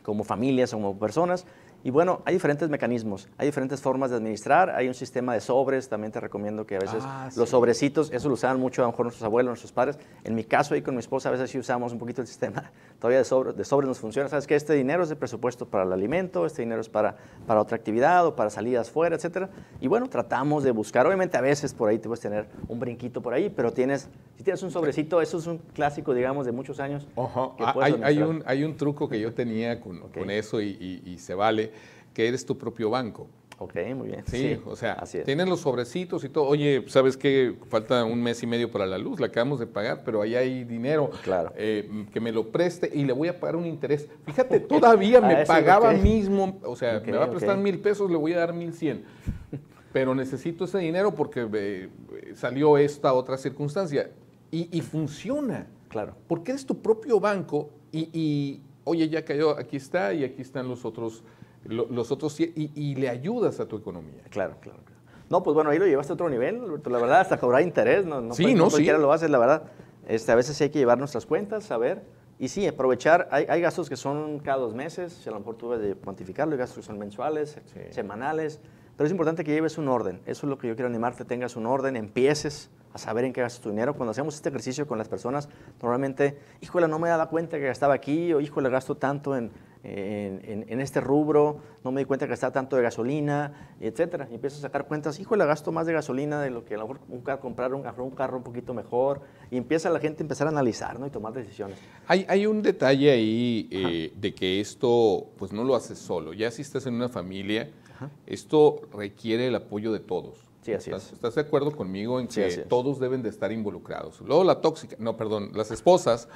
como familias, como personas. Y bueno, hay diferentes mecanismos, hay diferentes formas de administrar, hay un sistema de sobres, también te recomiendo que a veces ah, los sobrecitos, eso lo usaban mucho a lo mejor nuestros abuelos, nuestros padres. En mi caso ahí con mi esposa a veces sí usamos un poquito el sistema (laughs) todavía de sobres, de sobres nos funciona. Sabes que este dinero es de presupuesto para el alimento, este dinero es para, para otra actividad o para salidas fuera, etcétera. Y bueno, tratamos de buscar, obviamente a veces por ahí te puedes tener un brinquito por ahí, pero tienes, si tienes un sobrecito, eso es un clásico, digamos, de muchos años. Ojo, ah, hay, hay, un, hay un truco que yo tenía con, eso y se vale que eres tu propio banco. Ok, muy bien. Sí, o sea, tienes los sobrecitos y todo. Oye, ¿sabes qué? Falta un mes y medio para la luz, la acabamos de pagar, pero ahí hay dinero. Claro. Eh, que me lo preste y le voy a pagar un interés. Fíjate, todavía (laughs) me ah, pagaba mismo, o sea, me va a prestar mil pesos, le voy a dar mil cien. Pero necesito ese dinero porque eh, salió esta otra circunstancia. Y, funciona. Claro. Porque eres tu propio banco y, y oye, ya cayó, aquí está y aquí están los otros los otros y, le ayudas a tu economía. Claro, claro, No, pues bueno, ahí lo llevaste a otro nivel, La verdad, hasta cobrar interés, no, no, sí, no, lo haces, la verdad. Este, a veces hay que llevar nuestras cuentas, saber. Y sí, aprovechar, hay, gastos que son cada dos meses, a lo mejor tú de cuantificar hay gastos que son mensuales, semanales, pero es importante que lleves un orden, eso es lo que yo quiero animarte, tengas un orden, empieces a saber en qué gastas tu dinero. Cuando hacemos este ejercicio con las personas, normalmente, híjole, no me daba cuenta que gastaba aquí, o híjole, gasto tanto en, en, este rubro, no me di cuenta que está tanto de gasolina, etcétera. Y empiezo a sacar cuentas, hijo, híjole, gasto más de gasolina de lo que a lo mejor nunca comprar un, carro un poquito mejor. Y empieza la gente a empezar a analizar ¿no? y tomar decisiones. Hay, un detalle ahí eh, de que esto pues no lo haces solo. Ya si estás en una familia, esto requiere el apoyo de todos. Sí, así es. ¿Estás de acuerdo conmigo en que todos deben de estar involucrados? Luego la tóxica, no, perdón, las esposas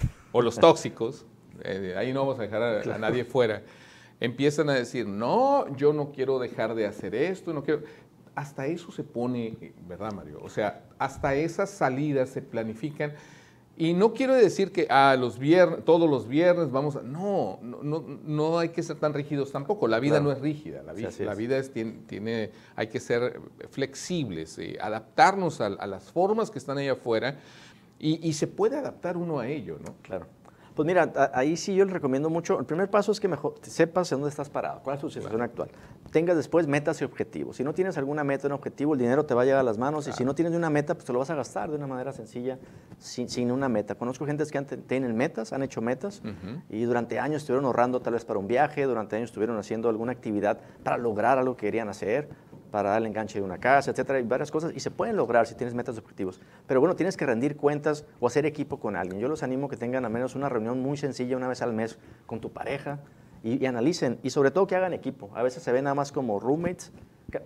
(laughs) o los tóxicos eh, ahí no vamos a dejar a, nadie fuera. Empiezan a decir, no, yo no quiero dejar de hacer esto, no quiero... Hasta eso se pone, ¿verdad, Mario? O sea, hasta esas salidas se planifican. Y no quiero decir que a ah, los viernes, todos los viernes vamos a... No, no, no hay que ser tan rígidos tampoco. La vida no es rígida. La, vida, la vida es, tiene, hay que ser flexibles, y eh, adaptarnos a, las formas que están allá afuera y, se puede adaptar uno a ello, ¿no? Claro. Pues mira, ahí sí yo les recomiendo mucho. El primer paso es que mejor sepas en dónde estás parado, cuál es tu situación actual. Tengas después metas y objetivos. Si no tienes alguna meta, un objetivo, el dinero te va a llegar a las manos. Y si no tienes una meta, pues te lo vas a gastar de una manera sencilla, sin, una meta. Conozco gente que tienen metas, han hecho metas y durante años estuvieron ahorrando tal vez para un viaje, durante años estuvieron haciendo alguna actividad para lograr algo que querían hacer para dar el enganche de una casa, etcétera, y varias cosas, y se pueden lograr si tienes metas objetivos. Pero bueno, tienes que rendir cuentas o hacer equipo con alguien. Yo los animo a que tengan al menos una reunión muy sencilla una vez al mes con tu pareja y, analicen, y sobre todo que hagan equipo. A veces se ven nada más como roommates,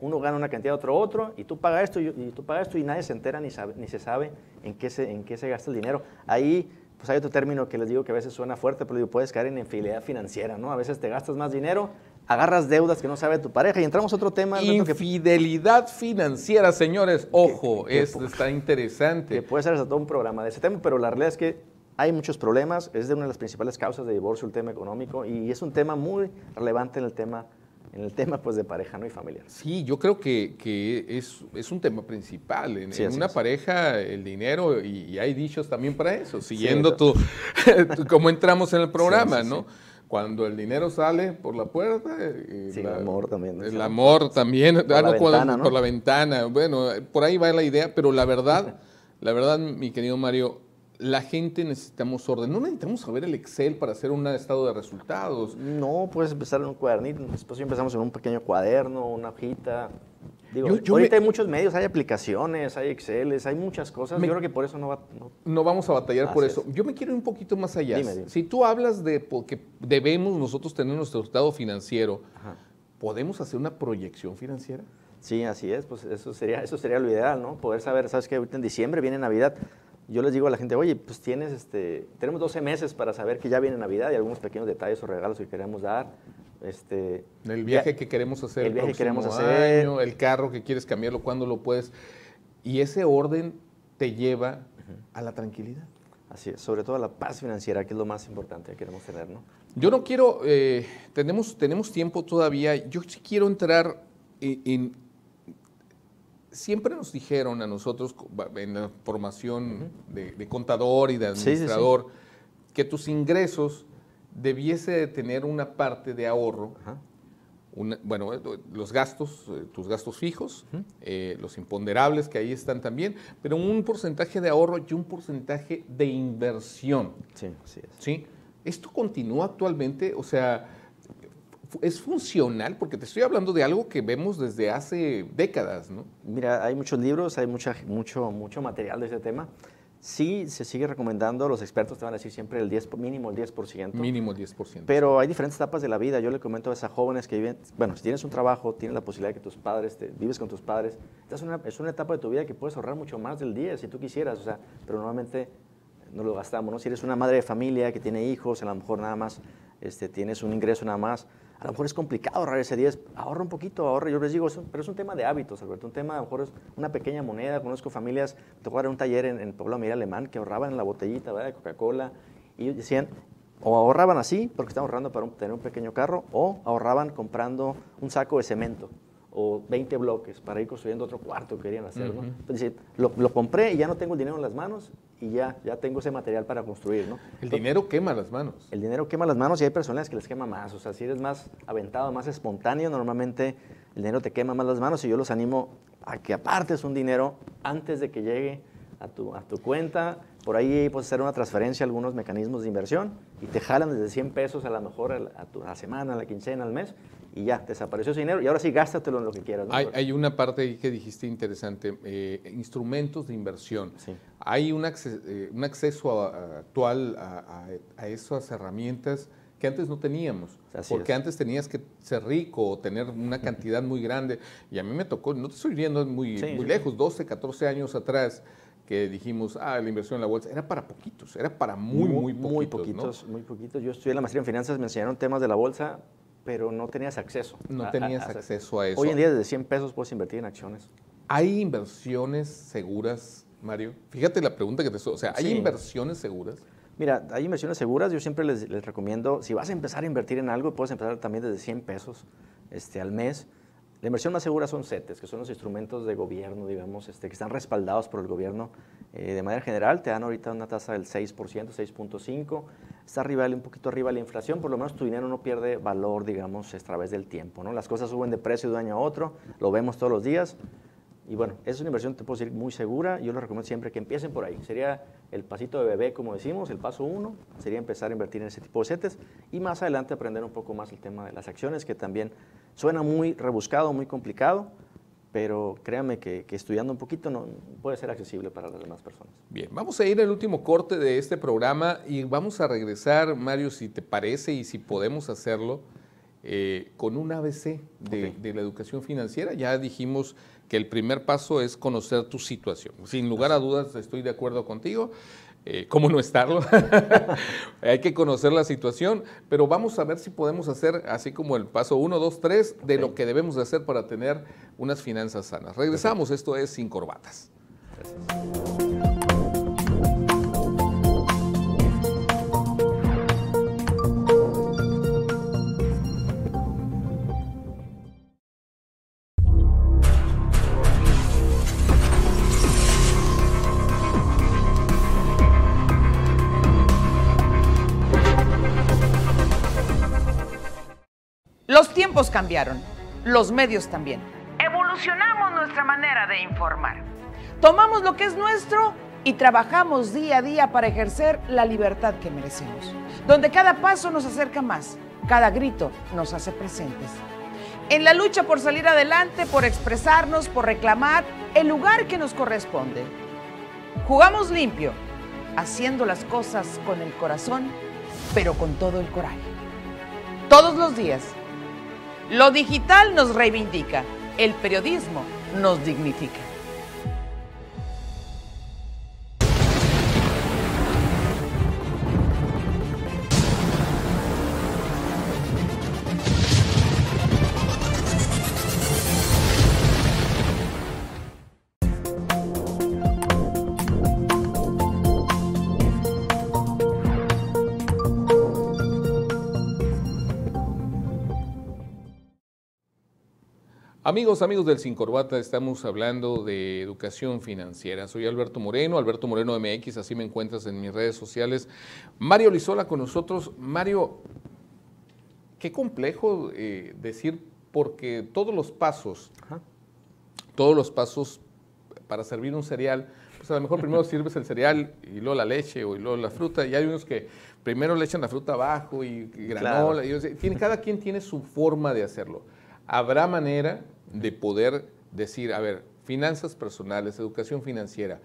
uno gana una cantidad, otro otro, y tú pagas esto y, tú pagas esto y nadie se entera ni, se sabe en qué se, gasta el dinero. Ahí pues hay otro término que les digo que a veces suena fuerte, pero puedes caer en infidelidad financiera, ¿no? A veces te gastas más dinero agarras deudas que no sabe tu pareja y entramos a otro tema. Infidelidad financiera, señores, ojo, esto está interesante. puede ser hasta todo un programa de ese tema, pero la realidad es que hay muchos problemas, es de una de las principales causas de divorcio el tema económico y es un tema muy relevante en el tema en el tema pues de pareja no y familiar. Sí, yo creo que, que es, un tema principal. En, una pareja el dinero, y, hay dichos también para eso, siguiendo tu, (laughs) como entramos en el programa, ¿no? cuando el dinero sale por la puerta. Y el amor también. El amor también. Por, ah, la ventana, por, la ventana, Bueno, por ahí va la idea, pero la verdad, (laughs) la verdad, mi querido Mario, la gente necesitamos orden. No necesitamos saber el Excel para hacer un estado de resultados. No, puedes empezar en un cuadernito. Después empezamos en un pequeño cuaderno, una hojita, Digo, ahorita hay muchos medios, hay aplicaciones, hay Excel, hay muchas cosas. Yo creo que por eso no, va, no... vamos a batallar ah, por eso. Yo me quiero ir un poquito más allá. Si tú hablas de que debemos nosotros tener nuestro estado financiero, ¿podemos hacer una proyección financiera? Sí, así es. Pues eso sería, eso sería lo ideal, ¿no? Poder saber, ¿sabes que Ahorita en diciembre viene Navidad yo les digo a la gente, oye, pues tienes este, tenemos 12 meses para saber que ya viene Navidad y algunos pequeños detalles o regalos que queremos dar. Este, el viaje que queremos hacer el, viaje queremos hacer. el carro que quieres cambiarlo, cuando lo puedes. Y ese orden te lleva a la tranquilidad. Así es, sobre todo a la paz financiera, que es lo más importante que queremos tener, ¿no? Yo no quiero, eh, tenemos, tenemos tiempo todavía, yo sí quiero entrar en, siempre nos dijeron a nosotros en la formación de, contador y de administrador que tus ingresos debiese tener una parte de ahorro, bueno, eh, los gastos, eh, tus gastos fijos, eh, los imponderables que ahí están también, pero un porcentaje de ahorro y un porcentaje de inversión. Sí, así es. ¿Sí? ¿Esto continúa actualmente? O sea, ¿es funcional? Porque te estoy hablando de algo que vemos desde hace décadas, ¿no? Mira, hay muchos libros, hay mucha, mucho, mucho material de ese tema sí se sigue recomendando, los expertos te van a decir siempre el 10, mínimo el 10%. Mínimo el 10%. Pero hay diferentes etapas de la vida. Yo le comento a esas jóvenes que viven, bueno, si tienes un trabajo, tienes la posibilidad de que tus padres, te, vives con tus padres, es una, etapa de tu vida que puedes ahorrar mucho más del 10 si tú quisieras, o sea, pero normalmente no lo gastamos, Si eres una madre de familia que tiene hijos, a lo mejor nada más este, tienes un ingreso nada más, a lo mejor es complicado ahorrar ese 10, ahorra un poquito, ahorra. Yo les digo, pero es un tema de hábitos, Alberto, un tema, a lo mejor es una pequeña moneda. Conozco familias, tocó dar un taller en, el pueblo Mira Alemán que ahorraban en la botellita de Coca-Cola y decían, o ahorraban así porque estaban ahorrando para tener un pequeño carro, o ahorraban comprando un saco de cemento o 20 bloques para ir construyendo otro cuarto que querían hacer, ¿no? Entonces, lo, compré y ya no tengo el dinero en las manos y ya, ya tengo ese material para construir, ¿no? El dinero quema las manos. El dinero quema las manos y hay personas que les quema más, o sea, si eres más aventado, más espontáneo, normalmente el dinero te quema más las manos y yo los animo a que apartes un dinero antes de que llegue a tu, a tu cuenta por ahí puedes hacer una transferencia a algunos mecanismos de inversión y te jalan desde 100 pesos a lo mejor a la, semana, a la quincena, al mes y ya, desapareció ese dinero y ahora sí gástatelo en lo que quieras. Hay, hay, una parte ahí que dijiste interesante, eh, instrumentos de inversión. Hay un, eh, acceso, actual a, esas herramientas que antes no teníamos. porque antes tenías que ser rico o tener una cantidad muy grande. Y a mí me tocó, no te estoy viendo muy, muy lejos, 12, 14 años atrás, que dijimos, ah, la inversión en la bolsa, era para poquitos, era para muy, muy, muy poquitos. Muy poquitos, muy poquitos. Yo estudié la maestría en finanzas, me enseñaron temas de la bolsa, pero no tenías acceso. No tenías acceso a eso. Hoy en día desde 100 pesos puedes invertir en acciones. ¿Hay inversiones seguras, Mario? Fíjate la pregunta que te estoy... O sea, ¿hay inversiones seguras? Mira, hay inversiones seguras. Yo siempre les, recomiendo, si vas a empezar a invertir en algo, puedes empezar también desde 100 pesos este, al mes la inversión más segura son CETES, que son los instrumentos de gobierno, digamos, este, que están respaldados por el gobierno eh, de manera general. Te dan ahorita una tasa del 6%, 6.5%. Está arriba, un poquito arriba la inflación, por lo menos tu dinero no pierde valor, digamos, a través del tiempo. ¿no? Las cosas suben de precio de un año a otro, lo vemos todos los días. Y bueno, es una inversión, te puedo decir, muy segura. Yo les recomiendo siempre que empiecen por ahí. Sería el pasito de bebé, como decimos, el paso uno, sería empezar a invertir en ese tipo de setes y más adelante aprender un poco más el tema de las acciones, que también suena muy rebuscado, muy complicado, pero créanme que, estudiando un poquito no, puede ser accesible para las demás personas. Bien, vamos a ir al último corte de este programa y vamos a regresar, Mario, si te parece y si podemos hacerlo, eh, con un ABC de, de, la educación financiera. Ya dijimos que el primer paso es conocer tu situación. Sin lugar a dudas, estoy de acuerdo contigo. Eh, ¿Cómo no estarlo? (laughs) Hay que conocer la situación, pero vamos a ver si podemos hacer así como el paso 1, 2, 3 de lo que debemos hacer para tener unas finanzas sanas. Regresamos, esto es Sin Corbatas. cambiaron, los medios también. Evolucionamos nuestra manera de informar. Tomamos lo que es nuestro y trabajamos día a día para ejercer la libertad que merecemos, donde cada paso nos acerca más, cada grito nos hace presentes. En la lucha por salir adelante, por expresarnos, por reclamar el lugar que nos corresponde. Jugamos limpio, haciendo las cosas con el corazón, pero con todo el coraje. Todos los días lo digital nos reivindica, el periodismo nos dignifica. Amigos, amigos del Sin Corbata, estamos hablando de educación financiera. Soy Alberto Moreno, Alberto Moreno MX, así me encuentras en mis redes sociales. Mario Lizola con nosotros. Mario, qué complejo eh, decir, porque todos los pasos, todos los pasos para servir un cereal, pues a lo mejor primero (laughs) sirves el cereal y luego la leche o luego la fruta, y hay unos que primero le echan la fruta abajo y, granola, cada quien tiene su forma de hacerlo habrá manera de poder decir, a ver, finanzas personales, educación financiera,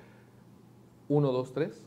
uno, dos, tres.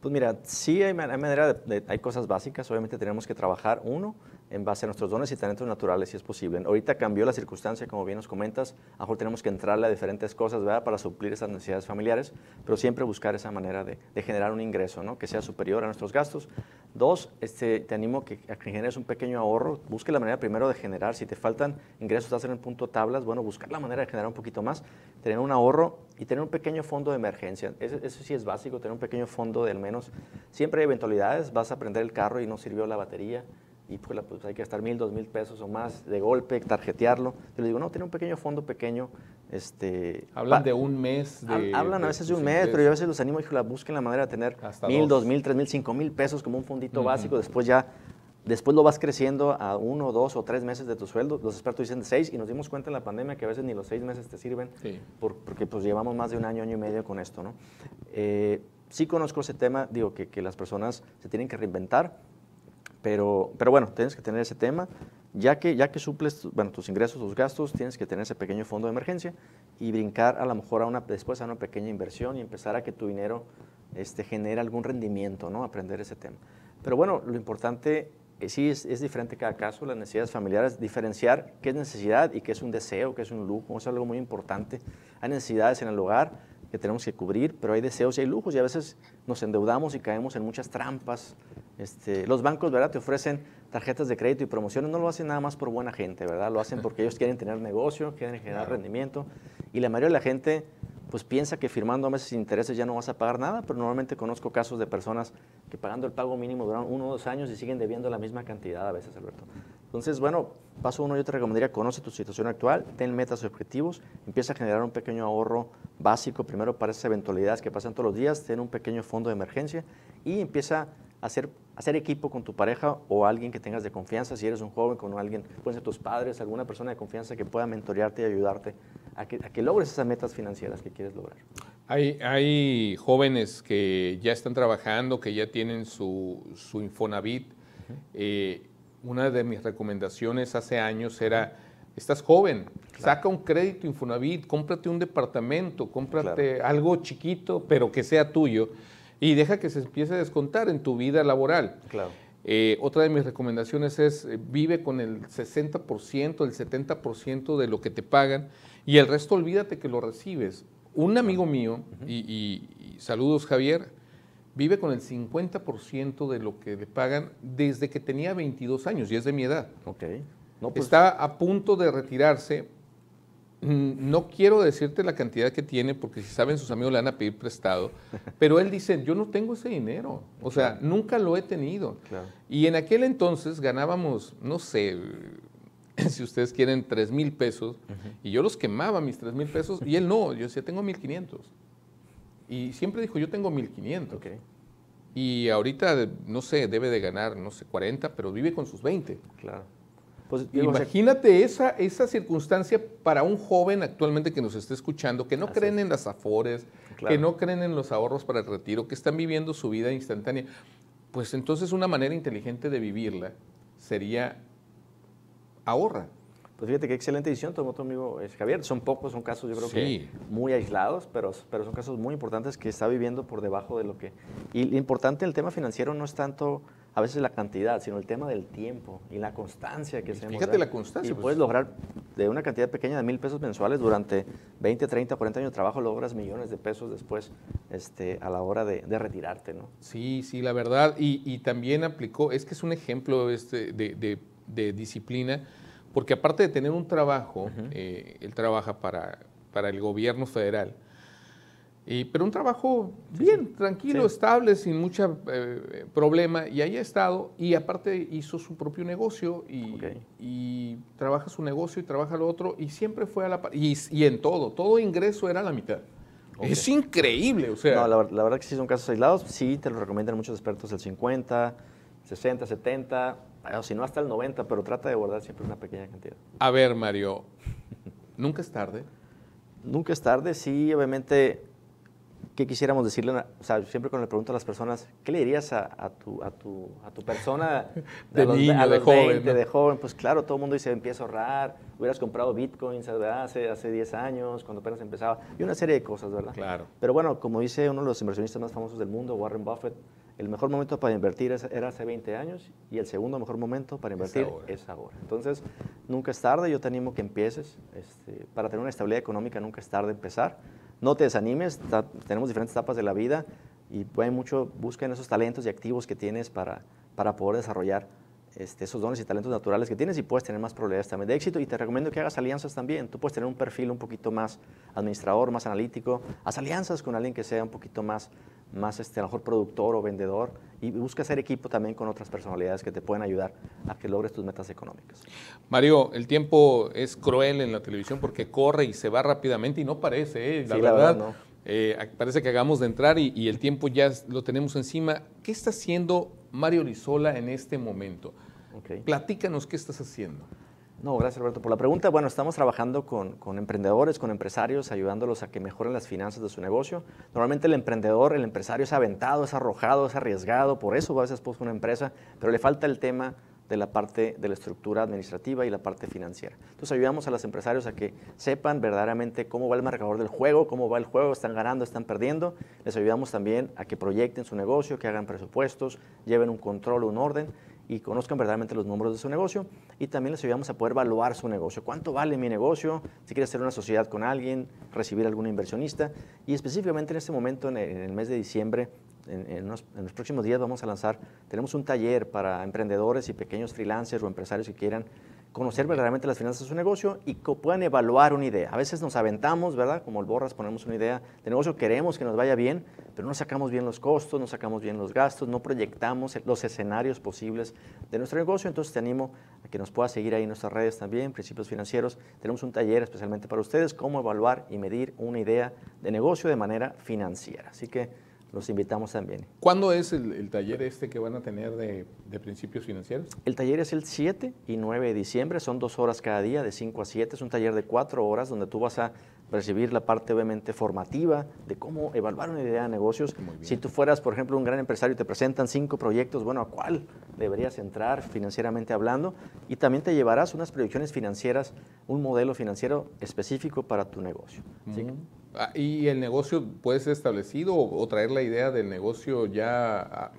Pues mira, sí hay, manera hay cosas básicas, obviamente tenemos que trabajar. Uno, en base a nuestros dones y talentos naturales, si es posible. Ahorita cambió la circunstancia, como bien nos comentas, ahora tenemos que entrarle a diferentes cosas, ¿verdad? Para suplir esas necesidades familiares, pero siempre buscar esa manera de, generar un ingreso, ¿no? Que sea superior a nuestros gastos. Dos, este, te animo que, generes un pequeño ahorro, busque la manera primero de generar, si te faltan ingresos, estás en el punto tablas, bueno, buscar la manera de generar un poquito más, tener un ahorro y tener un pequeño fondo de emergencia. Eso, eso sí es básico, tener un pequeño fondo de al menos, siempre hay eventualidades, vas a prender el carro y no sirvió la batería, y pues, hay que gastar mil, dos mil pesos o más de golpe, tarjetearlo. Yo le digo, no, tiene un pequeño fondo pequeño. Este, hablan de un mes. hablan a veces de un mes, pero yo a veces los animo y la busquen la manera de tener mil, dos. mil, tres mil, cinco mil pesos como un fondito básico. Después ya, después lo vas creciendo a uno, dos o tres meses de tu sueldo. Los expertos dicen seis y nos dimos cuenta en la pandemia que a veces ni los seis meses te sirven porque pues llevamos más de un año, año y medio con esto, ¿no? Eh, sí conozco ese tema, digo que, que las personas se tienen que reinventar pero, bueno, tienes que tener ese tema, ya que, ya que suples bueno, tus ingresos, tus gastos, tienes que tener ese pequeño fondo de emergencia y brincar a lo mejor a una, después a una pequeña inversión y empezar a que tu dinero este, genere algún rendimiento, ¿no? aprender ese tema. Pero bueno, lo importante eh, sí es, es, diferente cada caso, las necesidades familiares, diferenciar qué es necesidad y qué es un deseo, qué es un lujo, es algo muy importante. Hay necesidades en el hogar que tenemos que cubrir, pero hay deseos y hay lujos y a veces nos endeudamos y caemos en muchas trampas. Este, los bancos, ¿verdad? Te ofrecen tarjetas de crédito y promociones, no lo hacen nada más por buena gente, ¿verdad? Lo hacen porque ellos quieren tener negocio, quieren generar rendimiento y la mayoría de la gente pues piensa que firmando a meses intereses ya no vas a pagar nada, pero normalmente conozco casos de personas que pagando el pago mínimo duran uno o dos años y siguen debiendo la misma cantidad a veces, Alberto. Entonces, bueno, paso uno, yo te recomendaría, conoce tu situación actual, ten metas y objetivos, empieza a generar un pequeño ahorro básico, primero para esas eventualidades que pasan todos los días, ten un pequeño fondo de emergencia y empieza a hacer, hacer equipo con tu pareja o alguien que tengas de confianza, si eres un joven, con alguien, pueden ser tus padres, alguna persona de confianza que pueda mentorearte y ayudarte a que, logres esas metas financieras que quieres lograr. Hay, hay, jóvenes que ya están trabajando, que ya tienen su, su Infonavit. Eh, una de mis recomendaciones hace años era, estás joven, saca un crédito Infonavit, cómprate un departamento, cómprate algo chiquito, pero que sea tuyo, y deja que se empiece a descontar en tu vida laboral. Claro. Eh, otra de mis recomendaciones es, eh, vive con el 60%, el 70% de lo que te pagan y el resto olvídate que lo recibes. Un amigo mío, y, saludos Javier, vive con el 50% de lo que le pagan desde que tenía 22 años y es de mi edad. Pues, Está a punto de retirarse. Mm, no quiero decirte la cantidad que tiene, porque si saben, sus amigos le van a pedir prestado, (laughs) pero él dice, yo no tengo ese dinero, o sea, nunca lo he tenido. Y en aquel entonces ganábamos, no sé, (laughs) si ustedes quieren, tres mil pesos. Y yo los quemaba mis tres mil pesos y él no, yo decía, tengo 1500. Y siempre dijo, yo tengo 1500. Y ahorita, no sé, debe de ganar, no sé, 40, pero vive con sus 20. Claro. Pues, Imagínate esa, esa circunstancia para un joven actualmente que nos está escuchando, que no creen en las afores, que no creen en los ahorros para el retiro, que están viviendo su vida instantánea. Pues entonces una manera inteligente de vivirla sería ahorra. Pues fíjate qué excelente edición tomó tu amigo eh, Javier. Son pocos, son casos yo creo que muy aislados, pero, pero son casos muy importantes que está viviendo por debajo de lo que... Y lo importante en el tema financiero no es tanto a veces la cantidad, sino el tema del tiempo y la constancia que se Fíjate la constancia. Y pues. puedes lograr de una cantidad pequeña de mil pesos mensuales durante 20, 30, 40 años de trabajo, logras millones de pesos después este, a la hora de, retirarte, ¿no? Sí, sí, la verdad. Y, también aplicó, es que es un ejemplo este, de, de de disciplina, porque aparte de tener un trabajo, eh, él trabaja para, para el gobierno federal, y, pero un trabajo bien, tranquilo, estable, sin mucho eh, problema, y ahí ha estado, y aparte hizo su propio negocio, y, trabaja su negocio y trabaja lo otro, y siempre fue a la par, y, en todo, todo ingreso era la mitad. Es increíble, o sea. No, la, la, verdad que sí son casos aislados, sí te lo recomiendan muchos expertos, del 50, 60, 70, Ah, o si no hasta el 90, pero trata de guardar siempre una pequeña cantidad. A ver, Mario, ¿nunca es tarde? Nunca es tarde, sí, obviamente, ¿qué quisiéramos decirle? O sea, siempre cuando le pregunto a las personas, ¿qué le dirías a, tu, a, tu, a tu, persona (laughs) de, los, de joven, Pues claro, todo el mundo dice, empieza a ahorrar, hubieras comprado bitcoins Hace, hace 10 años, cuando apenas empezaba, y una serie de cosas, ¿verdad? Claro. Pero bueno, como dice uno de los inversionistas más famosos del mundo, Warren Buffett, el mejor momento para invertir era hace 20 años y el segundo mejor momento para invertir es ahora. Entonces, nunca es tarde, yo te animo que empieces. Este, para tener una estabilidad económica nunca es tarde empezar. No te desanimes, tenemos diferentes etapas de la vida y hay mucho, esos talentos y activos que tienes para, para poder desarrollar este, esos dones y talentos naturales que tienes y puedes tener más probabilidades también de éxito. Y te recomiendo que hagas alianzas también. Tú puedes tener un perfil un poquito más administrador, más analítico. Haz alianzas con alguien que sea un poquito más más este, mejor productor o vendedor y busca hacer equipo también con otras personalidades que te pueden ayudar a que logres tus metas económicas. Mario, el tiempo es cruel en la televisión porque corre y se va rápidamente y no parece, ¿eh? la, verdad, eh, parece que acabamos de entrar y, el tiempo ya lo tenemos encima. ¿Qué está haciendo Mario Lizola en este momento? Platícanos qué estás haciendo. No, gracias Alberto por la pregunta. Bueno, estamos trabajando con, emprendedores, con empresarios, ayudándolos a que mejoren las finanzas de su negocio. Normalmente el emprendedor, el empresario es aventado, es arrojado, es arriesgado, por eso va a veces a una empresa, pero le falta el tema de la parte de la estructura administrativa y la parte financiera. Entonces ayudamos a los empresarios a que sepan verdaderamente cómo va el marcador del juego, cómo va el juego, están ganando, están perdiendo. Les ayudamos también a que proyecten su negocio, que hagan presupuestos, lleven un control, un orden y conozcan verdaderamente los números de su negocio y también les ayudamos a poder evaluar su negocio. ¿Cuánto vale mi negocio? Si quiere hacer una sociedad con alguien, recibir algún inversionista y específicamente en este momento, en el mes de diciembre, en, los, en los próximos días vamos a lanzar, tenemos un taller para emprendedores y pequeños freelancers o empresarios que quieran conocer verdaderamente las finanzas de su negocio y que puedan evaluar una idea. A veces nos aventamos, ¿verdad? Como el borras, ponemos una idea de negocio, queremos que nos vaya bien, pero no sacamos bien los costos, no sacamos bien los gastos, no proyectamos los escenarios posibles de nuestro negocio. Entonces te animo a que nos puedas seguir ahí en nuestras redes también, Principios Financieros. Tenemos un taller especialmente para ustedes, cómo evaluar y medir una idea de negocio de manera financiera. Así que los invitamos también. ¿Cuándo es el, taller este que van a tener de, principios financieros? El taller es el 7 y 9 de diciembre, son dos horas cada día, de 5 a 7, es un taller de cuatro horas donde tú vas a recibir la parte obviamente formativa de cómo evaluar una idea de negocios. Si tú fueras, por ejemplo, un gran empresario y te presentan cinco proyectos, bueno, ¿a cuál deberías entrar financieramente hablando? Y también te llevarás unas proyecciones financieras, un modelo financiero específico para tu negocio. ¿Sí? Ah, ¿Y el negocio puede ser establecido o, traer la idea del negocio ya ah,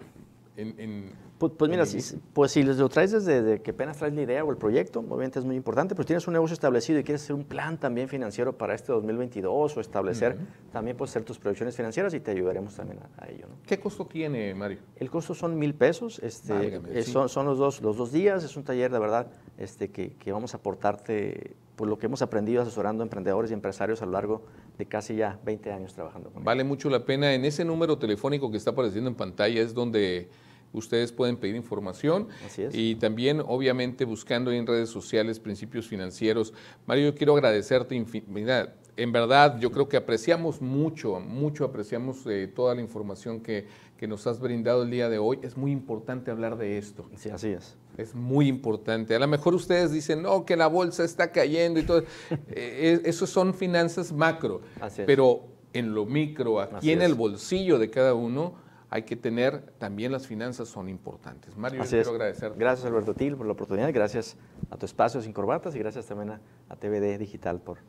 en pues, pues, mira, si, pues si lo traes desde, que apenas traes la idea o el proyecto, obviamente es muy importante, pero tienes un negocio establecido y quieres hacer un plan también financiero para este 2022 o establecer, también hacer tus proyecciones financieras y te ayudaremos también a, ello. ¿Qué costo tiene, Mario? El costo son mil pesos, este, eh, son, los, dos, los dos días, es un taller de verdad este, que, vamos a aportarte por pues, lo que hemos aprendido asesorando emprendedores y empresarios a lo largo de casi ya 20 años trabajando. Con vale mucho la pena. En ese número telefónico que está apareciendo en pantalla es donde ustedes pueden pedir información. Así es. Y también, obviamente, buscando en redes sociales principios financieros. Mario, yo quiero agradecerte infinidad en verdad, yo creo que apreciamos mucho, mucho apreciamos eh, toda la información que, nos has brindado el día de hoy. Es muy importante hablar de esto. así es. Es muy importante. A lo mejor ustedes dicen, no, que la bolsa está cayendo y todo. (laughs) Eh, eh, eso son finanzas macro. Así es. Pero en lo micro, aquí en el bolsillo de cada uno, hay que tener también las finanzas son importantes. Mario, quiero agradecer. Gracias Alberto Til por la oportunidad, gracias a tu espacio Sin Corbatas y gracias también a, a TVD Digital por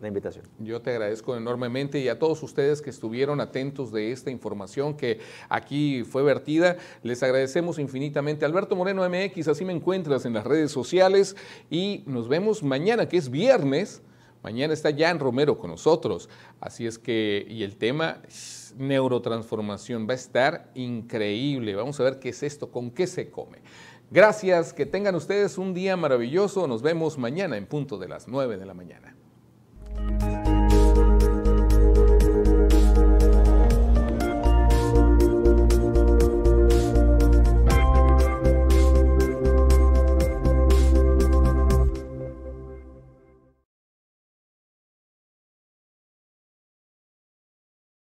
la invitación. Yo te agradezco enormemente y a todos ustedes que estuvieron atentos de esta información que aquí fue vertida. Les agradecemos infinitamente. Alberto Moreno MX, así me encuentras en las redes sociales y nos vemos mañana, que es viernes. Mañana está Jan Romero con nosotros. Así es que, y el tema neurotransformación. Va a estar increíble. Vamos a ver qué es esto, con qué se come. Gracias, que tengan ustedes un día maravilloso. Nos vemos mañana en punto de las 9 de la mañana.